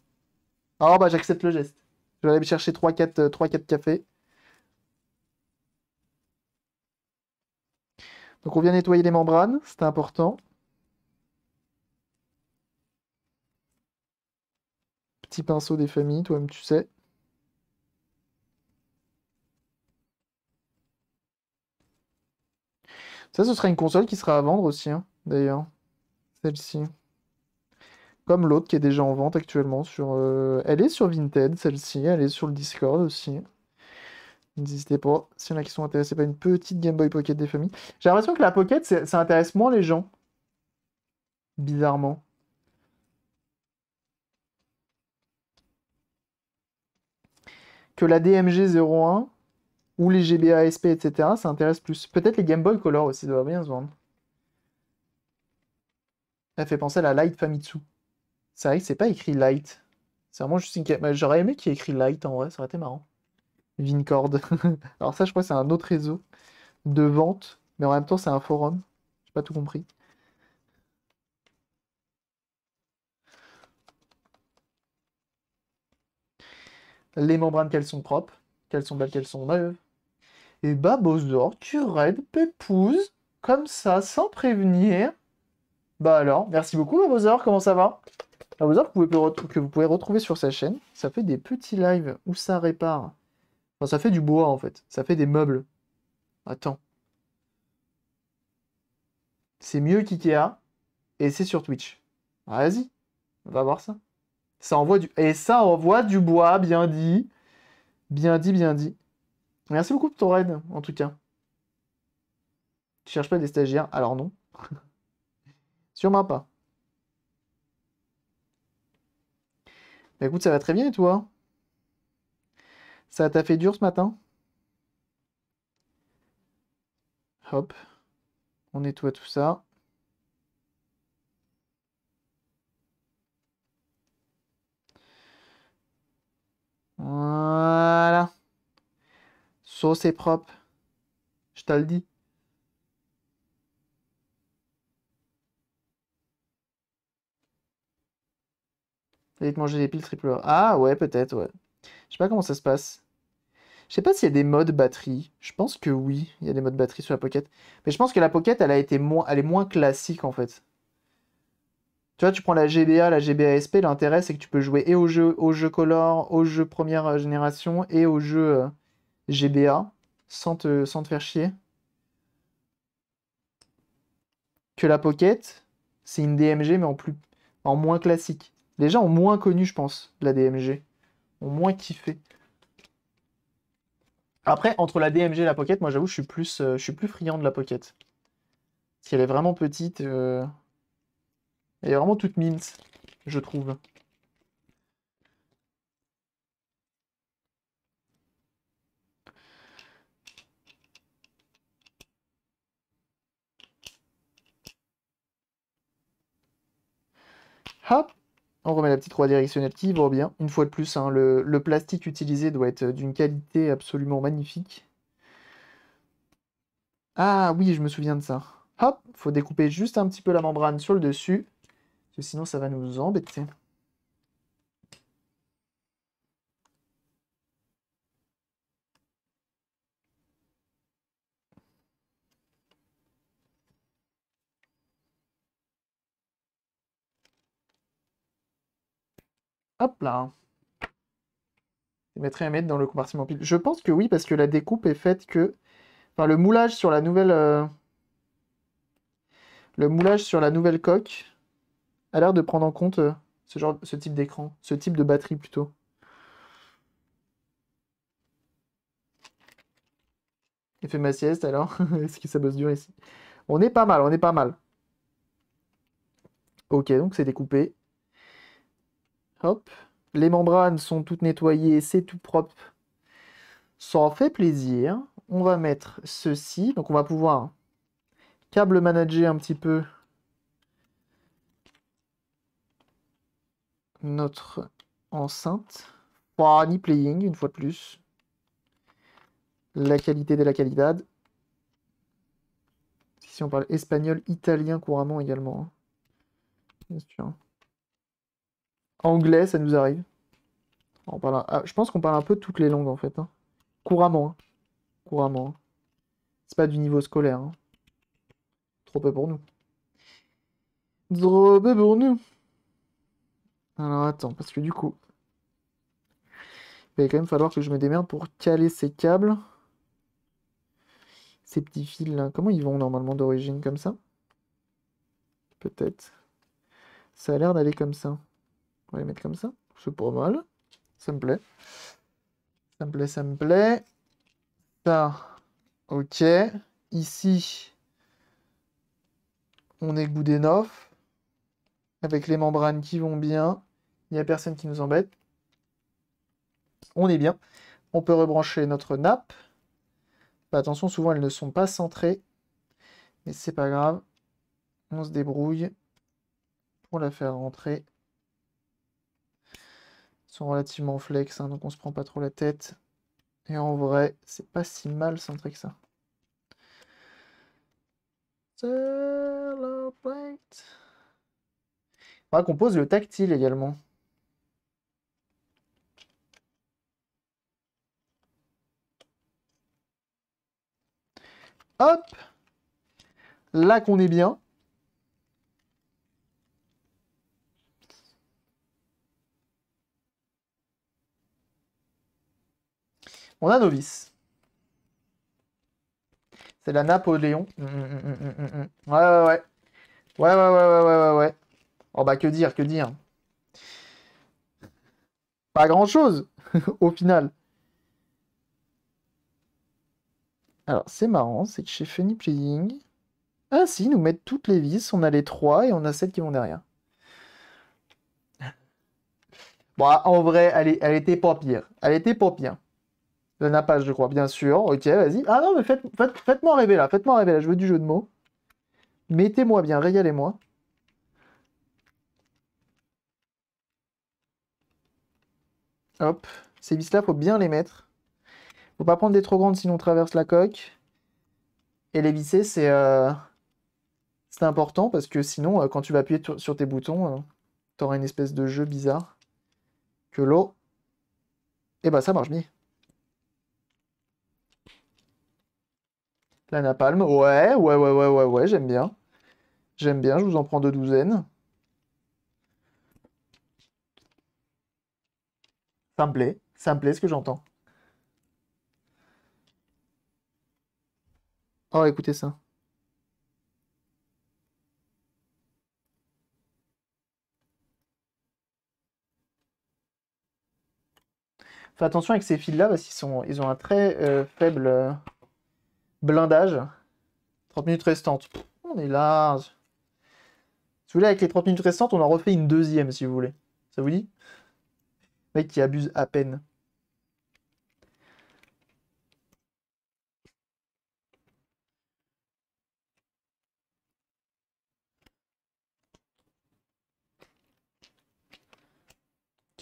Alors, bah, j'accepte le geste. Je vais aller me chercher 3-4 euh, cafés. Donc, on vient nettoyer les membranes, c'est important. Petit pinceau des familles, toi-même, tu sais. Ça, ce sera une console qui sera à vendre aussi, hein, d'ailleurs celle-ci. Comme l'autre qui est déjà en vente actuellement sur. Euh, elle est sur Vinted, celle-ci. Elle est sur le Discord aussi. N'hésitez pas, s'il y en a qui sont intéressés par une petite Game Boy Pocket des familles. J'ai l'impression que la Pocket, ça intéresse moins les gens. Bizarrement. Que la DMG 01 ou les GBA SP, etc., ça intéresse plus. Peut-être les Game Boy Color aussi doivent bien se vendre. Elle fait penser à la Light Famitsu. C'est vrai que c'est pas écrit Light. C'est vraiment juste une... J'aurais aimé qu'il ait écrit Light en vrai, ça aurait été marrant. Vincord. Alors ça, je crois que c'est un autre réseau de vente, mais en même temps, c'est un forum. J'ai pas tout compris. Les membranes, qu'elles sont propres, qu'elles sont belles, qu'elles sont neuves. Et bah, d'or, tu raides, pépouze, comme ça, sans prévenir. Bah alors, merci beaucoup Babozor, comment ça va Babozor que vous pouvez retrouver sur sa chaîne, ça fait des petits lives où ça répare. ça fait du bois en fait, ça fait des meubles. Attends. C'est mieux qu'IKEA et c'est sur Twitch. Ah, vas-y, on va voir ça. Ça envoie du... Et ça envoie du bois, bien dit. Bien dit, bien dit. Merci beaucoup pour ton raid, en tout cas. Tu cherches pas des stagiaires, alors non. Sûrement pas. Ben, écoute, ça va très bien et toi? Ça t'a fait dur ce matin? Hop, on nettoie tout ça. Voilà. Sauce est propre. Je te le dis. manger des piles triple Ah ouais, peut-être, ouais. Je sais pas comment ça se passe. Je sais pas s'il y a des modes batterie. Je pense que oui, il y a des modes batterie sur la Pocket. Mais je pense que la Pocket, elle, a été moins, est moins classique en fait. Tu vois, tu prends la GBA, la GBA SP, l'intérêt c'est que tu peux jouer et aux jeux, jeux color, aux jeux première euh, génération et aux jeux euh, GBA sans te, sans te faire chier. Que la Pocket, c'est une DMG mais en, plus, en moins classique les gens ont moins connu, je pense, la DMG. Ont moins kiffé. Après, entre la DMG et la Pocket, moi j'avoue, je suis plus, euh, je suis plus friand de la Pocket. Si elle est vraiment petite, euh, elle est vraiment toute mince, je trouve. Hop on remet la petite roue directionnelle qui va bien. Une fois de plus, hein. le, plastique utilisé doit être d'une qualité absolument magnifique. Ah oui, je me souviens de ça. Hop, faut découper juste un petit peu la membrane sur le dessus, que sinon ça va nous embêter. Hop là. Je mettrai à mettre dans le compartiment pile. Je pense que oui, parce que la découpe est faite que... Enfin, le moulage sur la nouvelle... Euh, le moulage sur la nouvelle coque a l'air de prendre en compte euh, ce, genre, ce type d'écran, ce type de batterie plutôt. J'ai fait ma sieste alors. Est-ce que ça bosse dur ici On est pas mal, on est pas mal. Ok, donc c'est découpé. Hop. Les membranes sont toutes nettoyées, c'est tout propre. Ça en fait plaisir. On va mettre ceci. Donc on va pouvoir câble manager un petit peu notre enceinte. pas ni playing, une fois de plus. La qualité de la qualité. Si on parle espagnol, italien couramment également. Hein. Bien sûr. Anglais, ça nous arrive. Ah, je pense qu'on parle un peu toutes les langues en fait. Hein. Couramment. Hein. Couramment. Hein. C'est pas du niveau scolaire. Trop peu pour nous. Trop peu pour nous. Alors attends, parce que du coup. Il va quand même falloir que je me démerde pour caler ces câbles. Ces petits fils là. Comment ils vont normalement d'origine comme ça Peut-être. Ça a l'air d'aller comme ça. On va les mettre comme ça. C'est pas mal. Ça me plaît. Ça me plaît, ça me plaît. Ça, ok. Ici, on est good neuf. Avec les membranes qui vont bien. Il n'y a personne qui nous embête. On est bien. On peut rebrancher notre nappe. Bah, attention, souvent elles ne sont pas centrées. Mais c'est pas grave. On se débrouille pour la faire rentrer sont relativement flex, hein, donc on se prend pas trop la tête. Et en vrai, c'est pas si mal centré que ça. On va bah, qu'on pose le tactile également. Hop Là qu'on est bien. On a nos vis. C'est la Napoléon. Hum, hum, hum, ouais, ouais, ouais. Ouais, ouais, ouais, ouais, ouais, Oh bah que dire, que dire. Pas grand-chose, au final. Alors, c'est marrant, c'est que chez Funny Playing... Ah si, nous mettent toutes les vis, on a les trois et on a celles qui vont derrière. Bon, en vrai, elle, elle était pas pire. Elle était pas pire. La nappage, je crois, bien sûr. Ok, vas-y. Ah non, mais faites, moi rêver là, faites-moi rêver là, je veux du jeu de mots. Mettez-moi bien, régalez-moi. Hop, ces vis-là, faut bien les mettre. Faut pas prendre des trop grandes sinon on traverse la coque. Et les visser, c'est euh, c'est important parce que sinon, euh, quand tu vas appuyer sur tes boutons, euh, tu auras une espèce de jeu bizarre. Que l'eau... Eh ben, ça marche bien. La napalm, ouais, ouais, ouais, ouais, ouais, j'aime bien. J'aime bien, je vous en prends deux douzaines. Ça me plaît, ça me plaît ce que j'entends. Oh, écoutez ça. Faites attention avec ces fils-là parce qu'ils sont, ils ont un très euh, faible... Euh, Blindage. 30 minutes restantes. On est large. Si vous voulez, avec les 30 minutes restantes, on en refait une deuxième, si vous voulez. Ça vous dit Mec qui abuse à peine.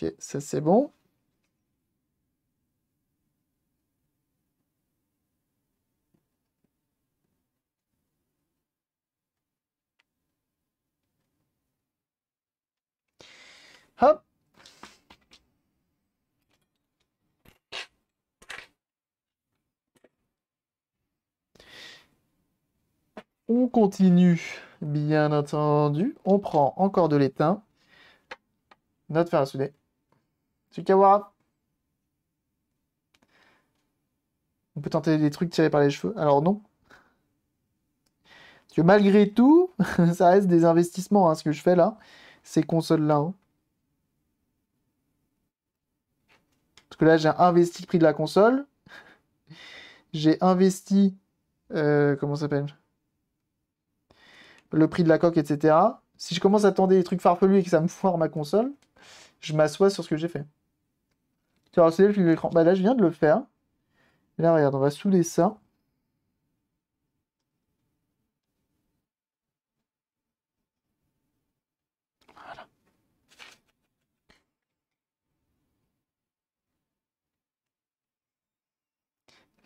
Ok, ça c'est bon. Hop On continue, bien entendu. On prend encore de l'étain. Notre fer à souder. Tsukawara. On peut tenter des trucs tirés par les cheveux. Alors non. Parce que malgré tout, ça reste des investissements, hein, ce que je fais là. Ces consoles-là. Hein. Parce que là, j'ai investi le prix de la console. j'ai investi. Euh, comment ça s'appelle Le prix de la coque, etc. Si je commence à tendre des trucs farfelus et que ça me foire ma console, je m'assois sur ce que j'ai fait. Tu as le fil de l'écran. Bah là, je viens de le faire. là, regarde, on va souder ça.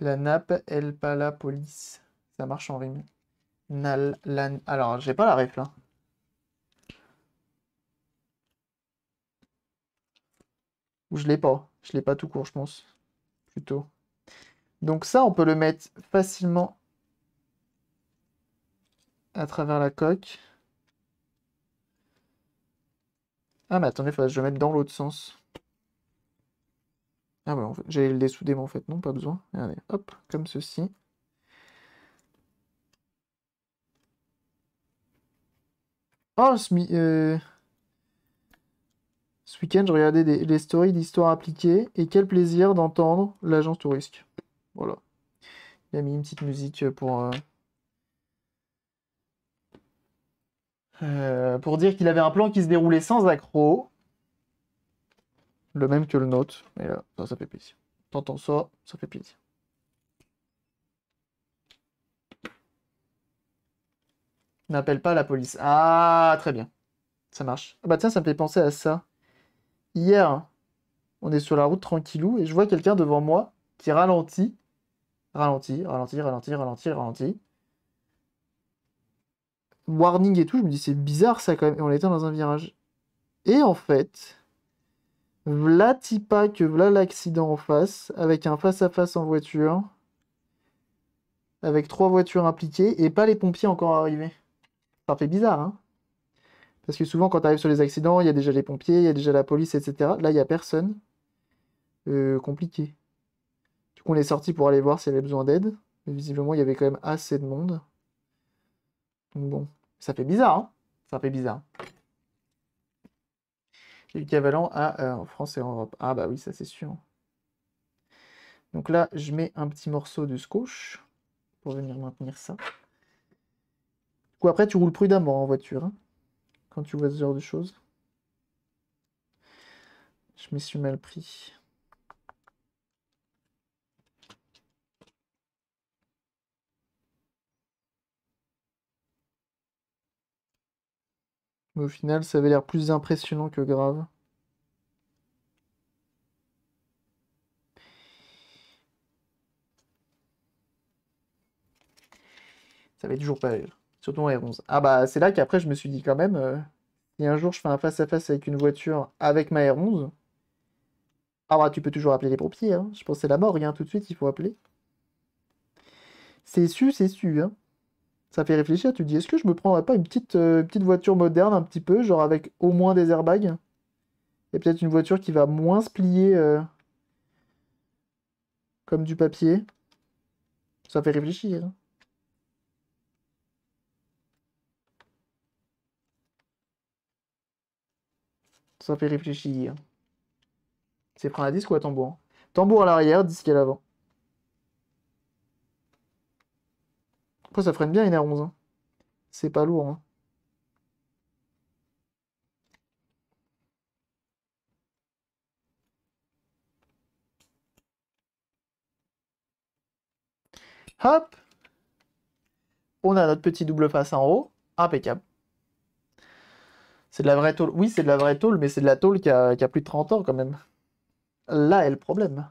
La nappe, elle, pas la police. Ça marche en rime. Nal, je Alors, j'ai pas la ref là. Ou je l'ai pas. Je l'ai pas tout court, je pense. Plutôt. Donc ça, on peut le mettre facilement à travers la coque. Ah mais attendez, il faudrait que je le mette dans l'autre sens. J'ai ah bah, en j'allais le dessouder, mais en fait, non, pas besoin. Regardez, hop, comme ceci. Oh, ce, euh, week-end, je regardais les stories d'histoire appliquée et quel plaisir d'entendre l'agence touristique. Voilà. Il a mis une petite musique pour. Euh, euh, pour dire qu'il avait un plan qui se déroulait sans accroc, le même que le nôtre. mais là, euh, ça, ça fait plaisir. T'entends ça, ça fait plaisir. N'appelle pas la police. Ah, très bien. Ça marche. Ah bah tiens, ça me fait penser à ça. Hier, on est sur la route tranquillou et je vois quelqu'un devant moi qui ralentit. Ralentit, ralentit, ralentit, ralentit, ralentit. Warning et tout, je me dis c'est bizarre ça quand même. Et on était dans un virage. Et en fait, V'là pas que v'là l'accident en face, avec un face-à-face en voiture, avec trois voitures impliquées et pas les pompiers encore arrivés. Ça fait bizarre, hein Parce que souvent, quand tu arrives sur les accidents, il y a déjà les pompiers, il y a déjà la police, etc. Là, il y a personne. Euh, compliqué. Du coup, on est sorti pour aller voir s'il y avait besoin d'aide. Mais visiblement, il y avait quand même assez de monde. Donc bon, ça fait bizarre, hein Ça fait bizarre équivalent à euh, en France et en Europe. Ah bah oui, ça c'est sûr. Donc là, je mets un petit morceau de scotch pour venir maintenir ça. Du coup, après, tu roules prudemment en voiture hein, quand tu vois ce genre de choses. Je m'y suis mal pris. au final, ça avait l'air plus impressionnant que grave. Ça avait toujours pas Surtout en R11. Ah bah c'est là qu'après je me suis dit quand même, Et euh, un jour je fais un face-à-face avec une voiture avec ma R11, ah bah tu peux toujours appeler les pompiers, hein. je pense c'est la mort, rien, hein, tout de suite il faut appeler. C'est su, c'est su. Hein ça fait réfléchir. Tu te dis, est-ce que je me prendrais pas une petite, euh, petite voiture moderne, un petit peu, genre avec au moins des airbags Et peut-être une voiture qui va moins se plier euh, comme du papier. Ça fait réfléchir. Hein. Ça fait réfléchir. C'est prendre un disque ou un tambour Tambour à l'arrière, disque à l'avant. Après, ça freine bien une R11. Hein c'est pas lourd. Hein. Hop On a notre petit double face en haut. Impeccable. C'est de la vraie tôle. Oui, c'est de la vraie tôle, mais c'est de la tôle qui a, qui a, plus de 30 ans quand même. Là est le problème.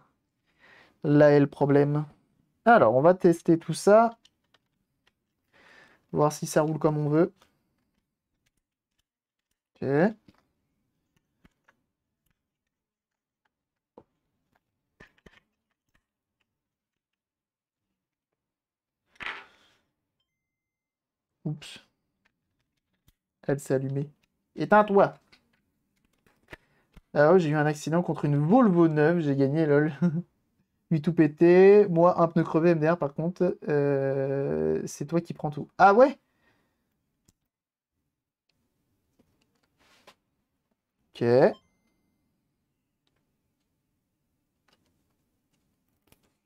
Là est le problème. Alors, on va tester tout ça. Voir si ça roule comme on veut. Ok. Oups. Elle s'est allumée. Éteins-toi Ah ouais, j'ai eu un accident contre une Volvo neuve, j'ai gagné, lol. lui tout pété. Moi, un pneu crevé, MDR, par contre, euh, c'est toi qui prends tout. Ah ouais Ok.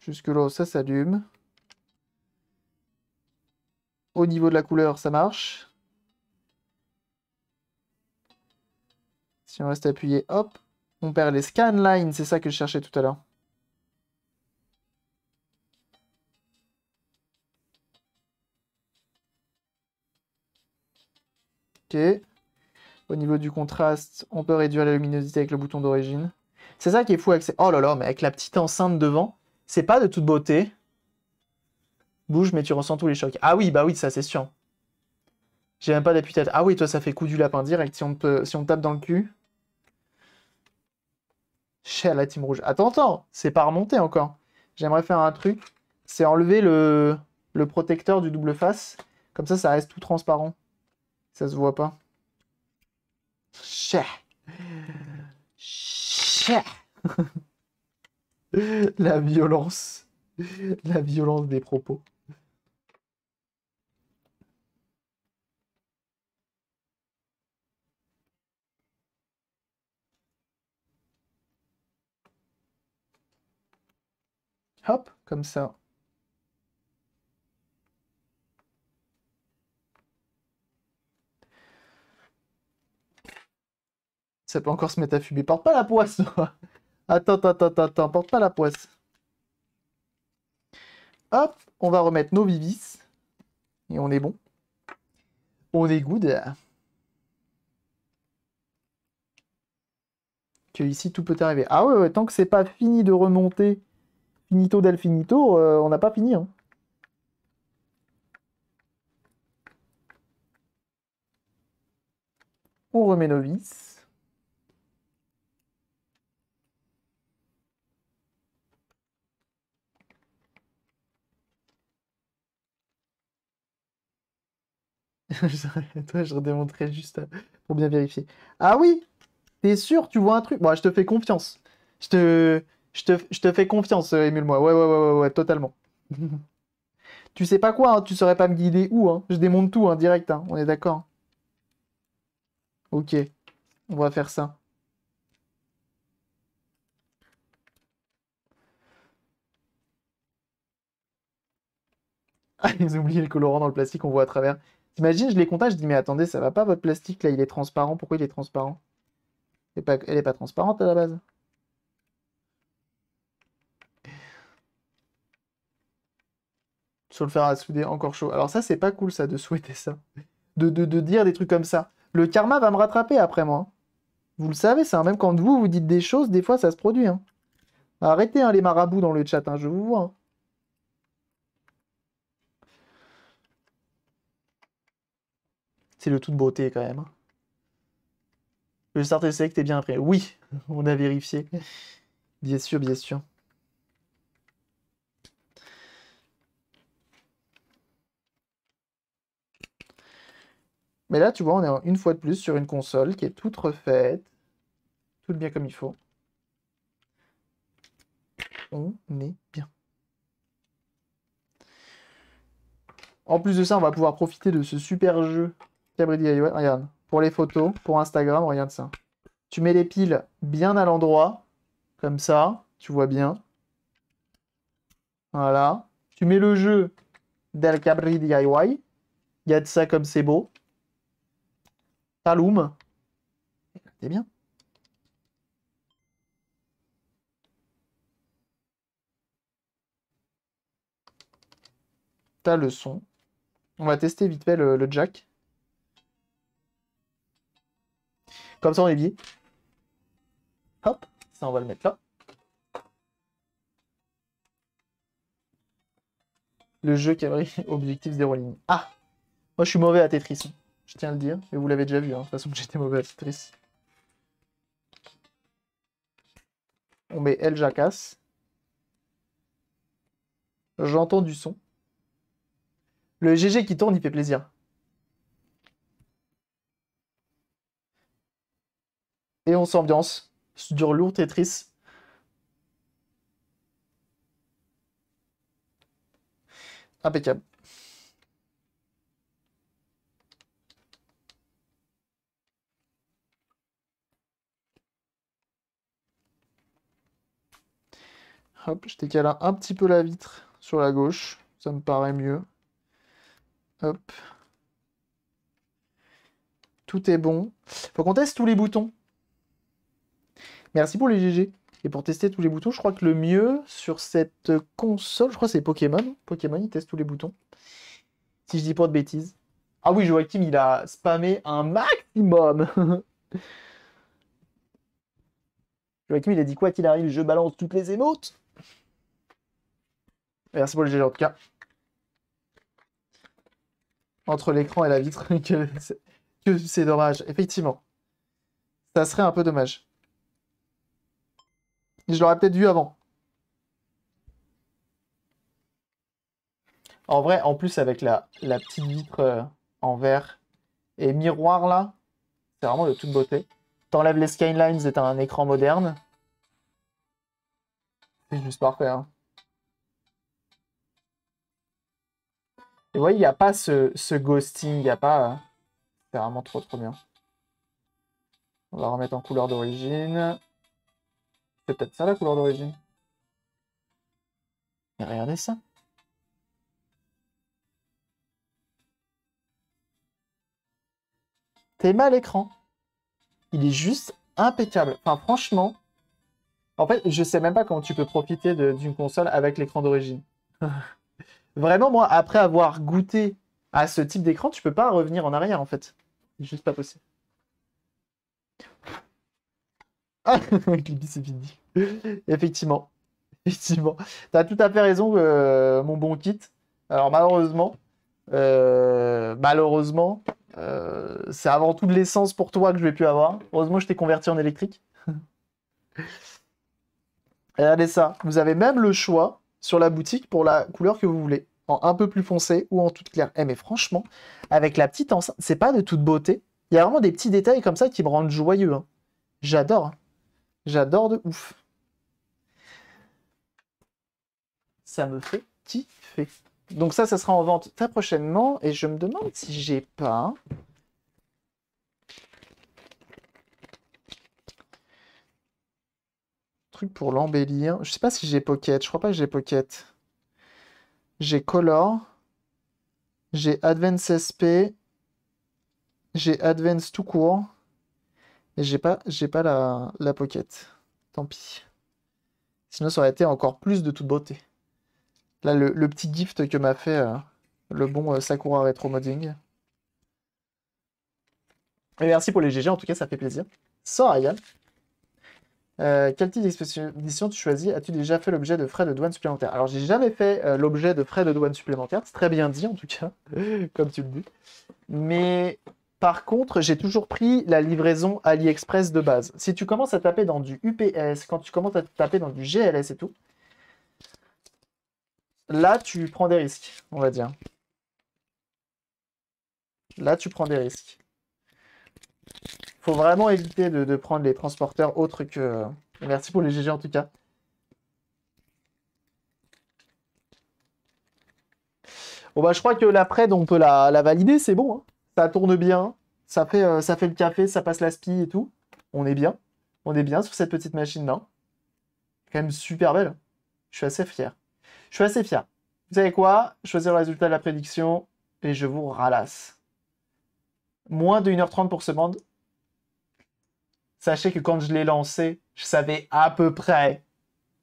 Jusque-là, ça s'allume. Au niveau de la couleur, ça marche. Si on reste appuyé, hop, on perd les scanlines, c'est ça que je cherchais tout à l'heure. Au niveau du contraste, on peut réduire la luminosité avec le bouton d'origine. C'est ça qui est fou avec ces... Oh là là, mais avec la petite enceinte devant, c'est pas de toute beauté. Bouge, mais tu ressens tous les chocs. Ah oui, bah oui, ça c'est sûr. J'ai même pas d'appui-tête. Ah oui, toi ça fait coup du lapin direct si on, te tape dans le cul. chère la team rouge. Attends, attends, c'est pas remonté encore. J'aimerais faire un truc, c'est enlever le protecteur du double face. Comme ça, ça reste tout transparent. Ça se voit pas. La violence. La violence des propos. Hop, comme ça. Ça peut encore se mettre à fumer. Porte pas la poisse, toi Attends, attends, attends, attends, porte pas la poisse. Hop, on va remettre nos vivis. Et on est bon. On est good. Que ici, tout peut arriver. Ah ouais, ouais tant que c'est pas fini de remonter finito del finito, euh, on n'a pas fini. Hein. On remet nos vis. Toi, je redémontrerai juste euh, pour bien vérifier. Ah oui T'es sûr Tu vois un truc Bon, je te fais confiance. Je te, je te, je te fais confiance, Emile, euh, moi. Ouais, ouais, ouais, ouais, totalement. tu sais pas quoi, hein? tu saurais pas me guider où. Hein? je démonte tout, hein, direct. Hein. On est d'accord. Ok. On va faire ça. Ah, ils ont oublié le colorant dans le plastique, on voit à travers. T'imagines, je les comptais, je dis, mais attendez, ça va pas votre plastique là, il est transparent. Pourquoi il est transparent elle est, pas, est pas transparente à la base. Sur le fer à souder, encore chaud. Alors ça, c'est pas cool ça, de souhaiter ça. De, de, dire des trucs comme ça. Le karma va me rattraper après moi. Vous le savez, ça. Hein. Même quand vous, vous dites des choses, des fois, ça se produit. Hein. Arrêtez hein, les marabouts dans le chat, je vous vois. C'est de toute beauté quand même. Hein. Le start que select est bien après Oui, on a vérifié. Bien sûr, bien sûr. Mais là, tu vois, on est une fois de plus sur une console qui est toute refaite, tout bien comme il faut. On est bien. En plus de ça, on va pouvoir profiter de ce super jeu Cabri regarde. Pour les photos, pour Instagram, regarde ça. Tu mets les piles bien à l'endroit, comme ça, tu vois bien. Voilà. Tu mets le jeu d'El Cabri DIY. Regarde ça comme c'est beau. Taloum. T'es bien. T'as le son. On va tester vite fait le jack. Comme ça, on est bien. Hop, ça, on va le mettre là. Le jeu cabri, objectif zéro ligne. Ah Moi, je suis mauvais à Tetris. Je tiens à le dire. Mais vous l'avez déjà vu, hein, de toute façon, j'étais mauvais à Tetris. On met El Jacas. J'entends du son. Le GG qui tourne, il fait plaisir. et on s'ambiance sur lourd Tetris. Impeccable. Hop, je décale un petit peu la vitre sur la gauche. Ça me paraît mieux. Hop. Tout est bon. Faut qu'on teste tous les boutons. Merci pour les GG. Et pour tester tous les boutons, je crois que le mieux sur cette console, je crois que c'est Pokémon. Pokémon, il teste tous les boutons. Si je dis pas de bêtises. Ah oui, Joachim, il a spammé un maximum. Joachim, il a dit quoi qu'il arrive, je balance toutes les émotes. Merci pour les GG en tout cas. Entre l'écran et la vitre, que c'est dommage. Effectivement. Ça serait un peu dommage je l'aurais peut-être vu avant. En vrai, en plus, avec la, petite vitre euh, en verre et miroir là, c'est vraiment de toute beauté. T'enlèves les skylines c'est un écran moderne. C'est juste parfait. Hein. Et vous voyez, il n'y a pas ce, ce ghosting, il n'y a pas... Euh, c'est vraiment trop trop bien. On va remettre en couleur d'origine. C'est peut-être ça la couleur d'origine. Mais regardez ça. T'es mal l'écran. Il est juste impeccable. Enfin, franchement, en fait, je sais même pas comment tu peux profiter d'une console avec l'écran d'origine. Vraiment, moi, après avoir goûté à ce type d'écran, tu peux pas revenir en arrière, en fait. C'est juste pas possible. Ah, Clippy, c'est fini. Effectivement. Effectivement. Tu as tout à fait raison, euh, mon bon kit. Alors, malheureusement, euh, malheureusement, euh, c'est avant tout de l'essence pour toi que je vais pu avoir. Heureusement, je t'ai converti en électrique. Regardez ça. Vous avez même le choix sur la boutique pour la couleur que vous voulez. En un peu plus foncé ou en toute claire. Eh, mais franchement, avec la petite enceinte, c'est pas de toute beauté. Il y a vraiment des petits détails comme ça qui me rendent joyeux. Hein. J'adore. Hein. J'adore de ouf. Ça me fait kiffer. Donc ça, ça sera en vente très prochainement. Et je me demande si j'ai pas... Truc pour l'embellir. Je sais pas si j'ai Pocket. Je crois pas que j'ai Pocket. J'ai Color. J'ai Advance SP. J'ai Advance tout court. Mais j'ai pas, j'ai pas la, la pocket. Tant pis. Sinon, ça aurait été encore plus de toute beauté. Là, le, petit gift que m'a fait euh, le bon euh, Sakura Retro Modding. Et merci pour les GG, en tout cas, ça fait plaisir. Sans Ryan. Euh, quel type d'expédition tu choisis As-tu déjà fait l'objet de frais de douane supplémentaires Alors, j'ai jamais fait l'objet de frais de douane supplémentaires. C'est très bien dit, en tout cas, comme tu le dis. Mais par contre, j'ai toujours pris la livraison AliExpress de base. Si tu commences à taper dans du UPS, quand tu commences à taper dans du GLS et tout, là, tu prends des risques, on va dire. Là, tu prends des risques. faut vraiment éviter de, prendre les transporteurs autres que... Merci pour les GG en tout cas. Bon bah je crois que la on peut la, valider, c'est bon. Hein ça tourne bien, ça fait, euh, ça fait le café, ça passe la spie et tout. On est bien. On est bien sur cette petite machine-là. Quand même super belle. Je suis assez fier. Je suis assez fier. Vous savez quoi Choisir le résultat de la prédiction et je vous ralasse. Moins de 1h30 pour ce monde. Sachez que quand je l'ai lancé, je savais à peu près,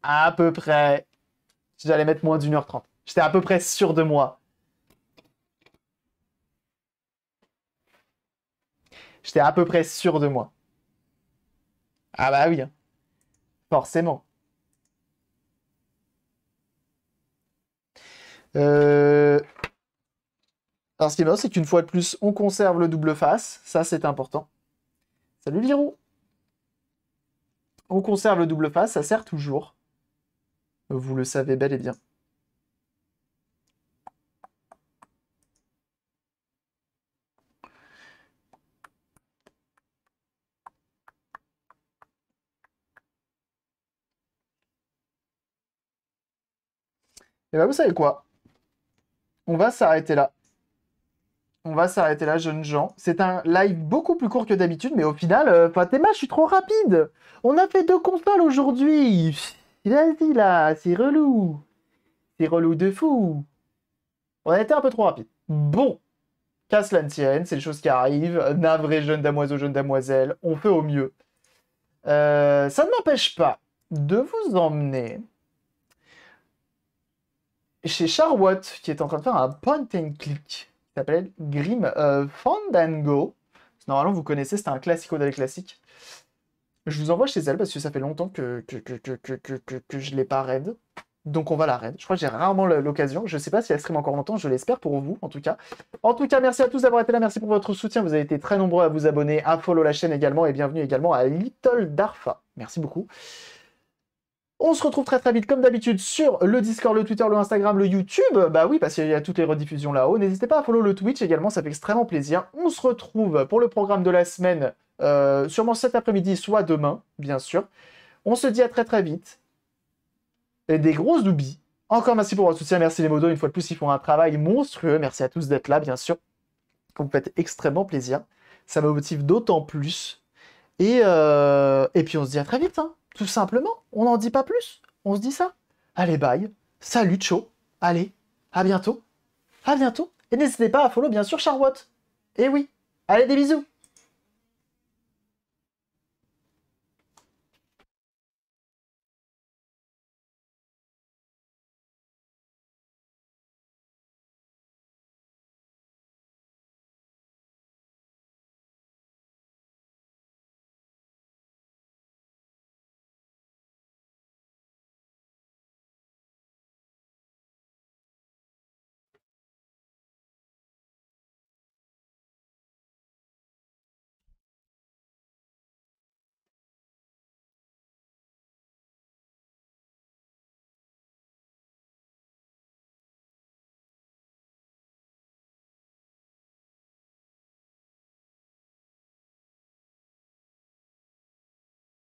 à peu près, j'allais mettre moins d'1h30. J'étais à peu près sûr de moi. J'étais à peu près sûr de moi. Ah bah oui, hein. forcément. Euh... Alors ce qui est bien, c'est qu'une fois de plus, on conserve le double face. Ça, c'est important. Salut Lirou On conserve le double face, ça sert toujours. Vous le savez bel et bien. Et eh bien, vous savez quoi On va s'arrêter là. On va s'arrêter là, jeunes gens. C'est un live beaucoup plus court que d'habitude, mais au final, Fatima, euh, je suis trop rapide. On a fait deux consoles aujourd'hui. Vas-y là, c'est relou. C'est relou de fou. On a été un peu trop rapide. Bon, Casse la c'est les choses qui arrivent. Navré, jeune damoiseau, jeune damoiselle, on fait au mieux. Euh, ça ne m'empêche pas de vous emmener chez Charwatt, qui est en train de faire un point and click, qui s'appelle Grim euh, Fandango. Normalement, vous connaissez, c'est un classico d'aller classique. Je vous envoie chez elle parce que ça fait longtemps que, que, que, que, que je ne l'ai pas raid. Donc on va la raid. Je crois que j'ai rarement l'occasion. Je ne sais pas si elle stream encore longtemps. Je l'espère pour vous, en tout cas. En tout cas, merci à tous d'avoir été là. Merci pour votre soutien. Vous avez été très nombreux à vous abonner, à follow la chaîne également. Et bienvenue également à Little Darfa. Merci beaucoup. On se retrouve très très vite comme d'habitude sur le Discord, le Twitter, le Instagram, le YouTube. Bah oui, parce qu'il y a toutes les rediffusions là-haut. N'hésitez pas à follow le Twitch également, ça fait extrêmement plaisir. On se retrouve pour le programme de la semaine, euh, sûrement cet après-midi, soit demain, bien sûr. On se dit à très très vite. Et des grosses doubies. Encore merci pour votre soutien, merci les modos, une fois de plus, ils font un travail monstrueux. Merci à tous d'être là, bien sûr. Vous me faites extrêmement plaisir. Ça me motive d'autant plus. Et, euh, Et puis on se dit à très vite. Hein. Tout simplement, on n'en dit pas plus, on se dit ça. Allez, bye, salut, tcho, allez, à bientôt, à bientôt, et n'hésitez pas à follow bien sûr Charlotte. et eh oui, allez des bisous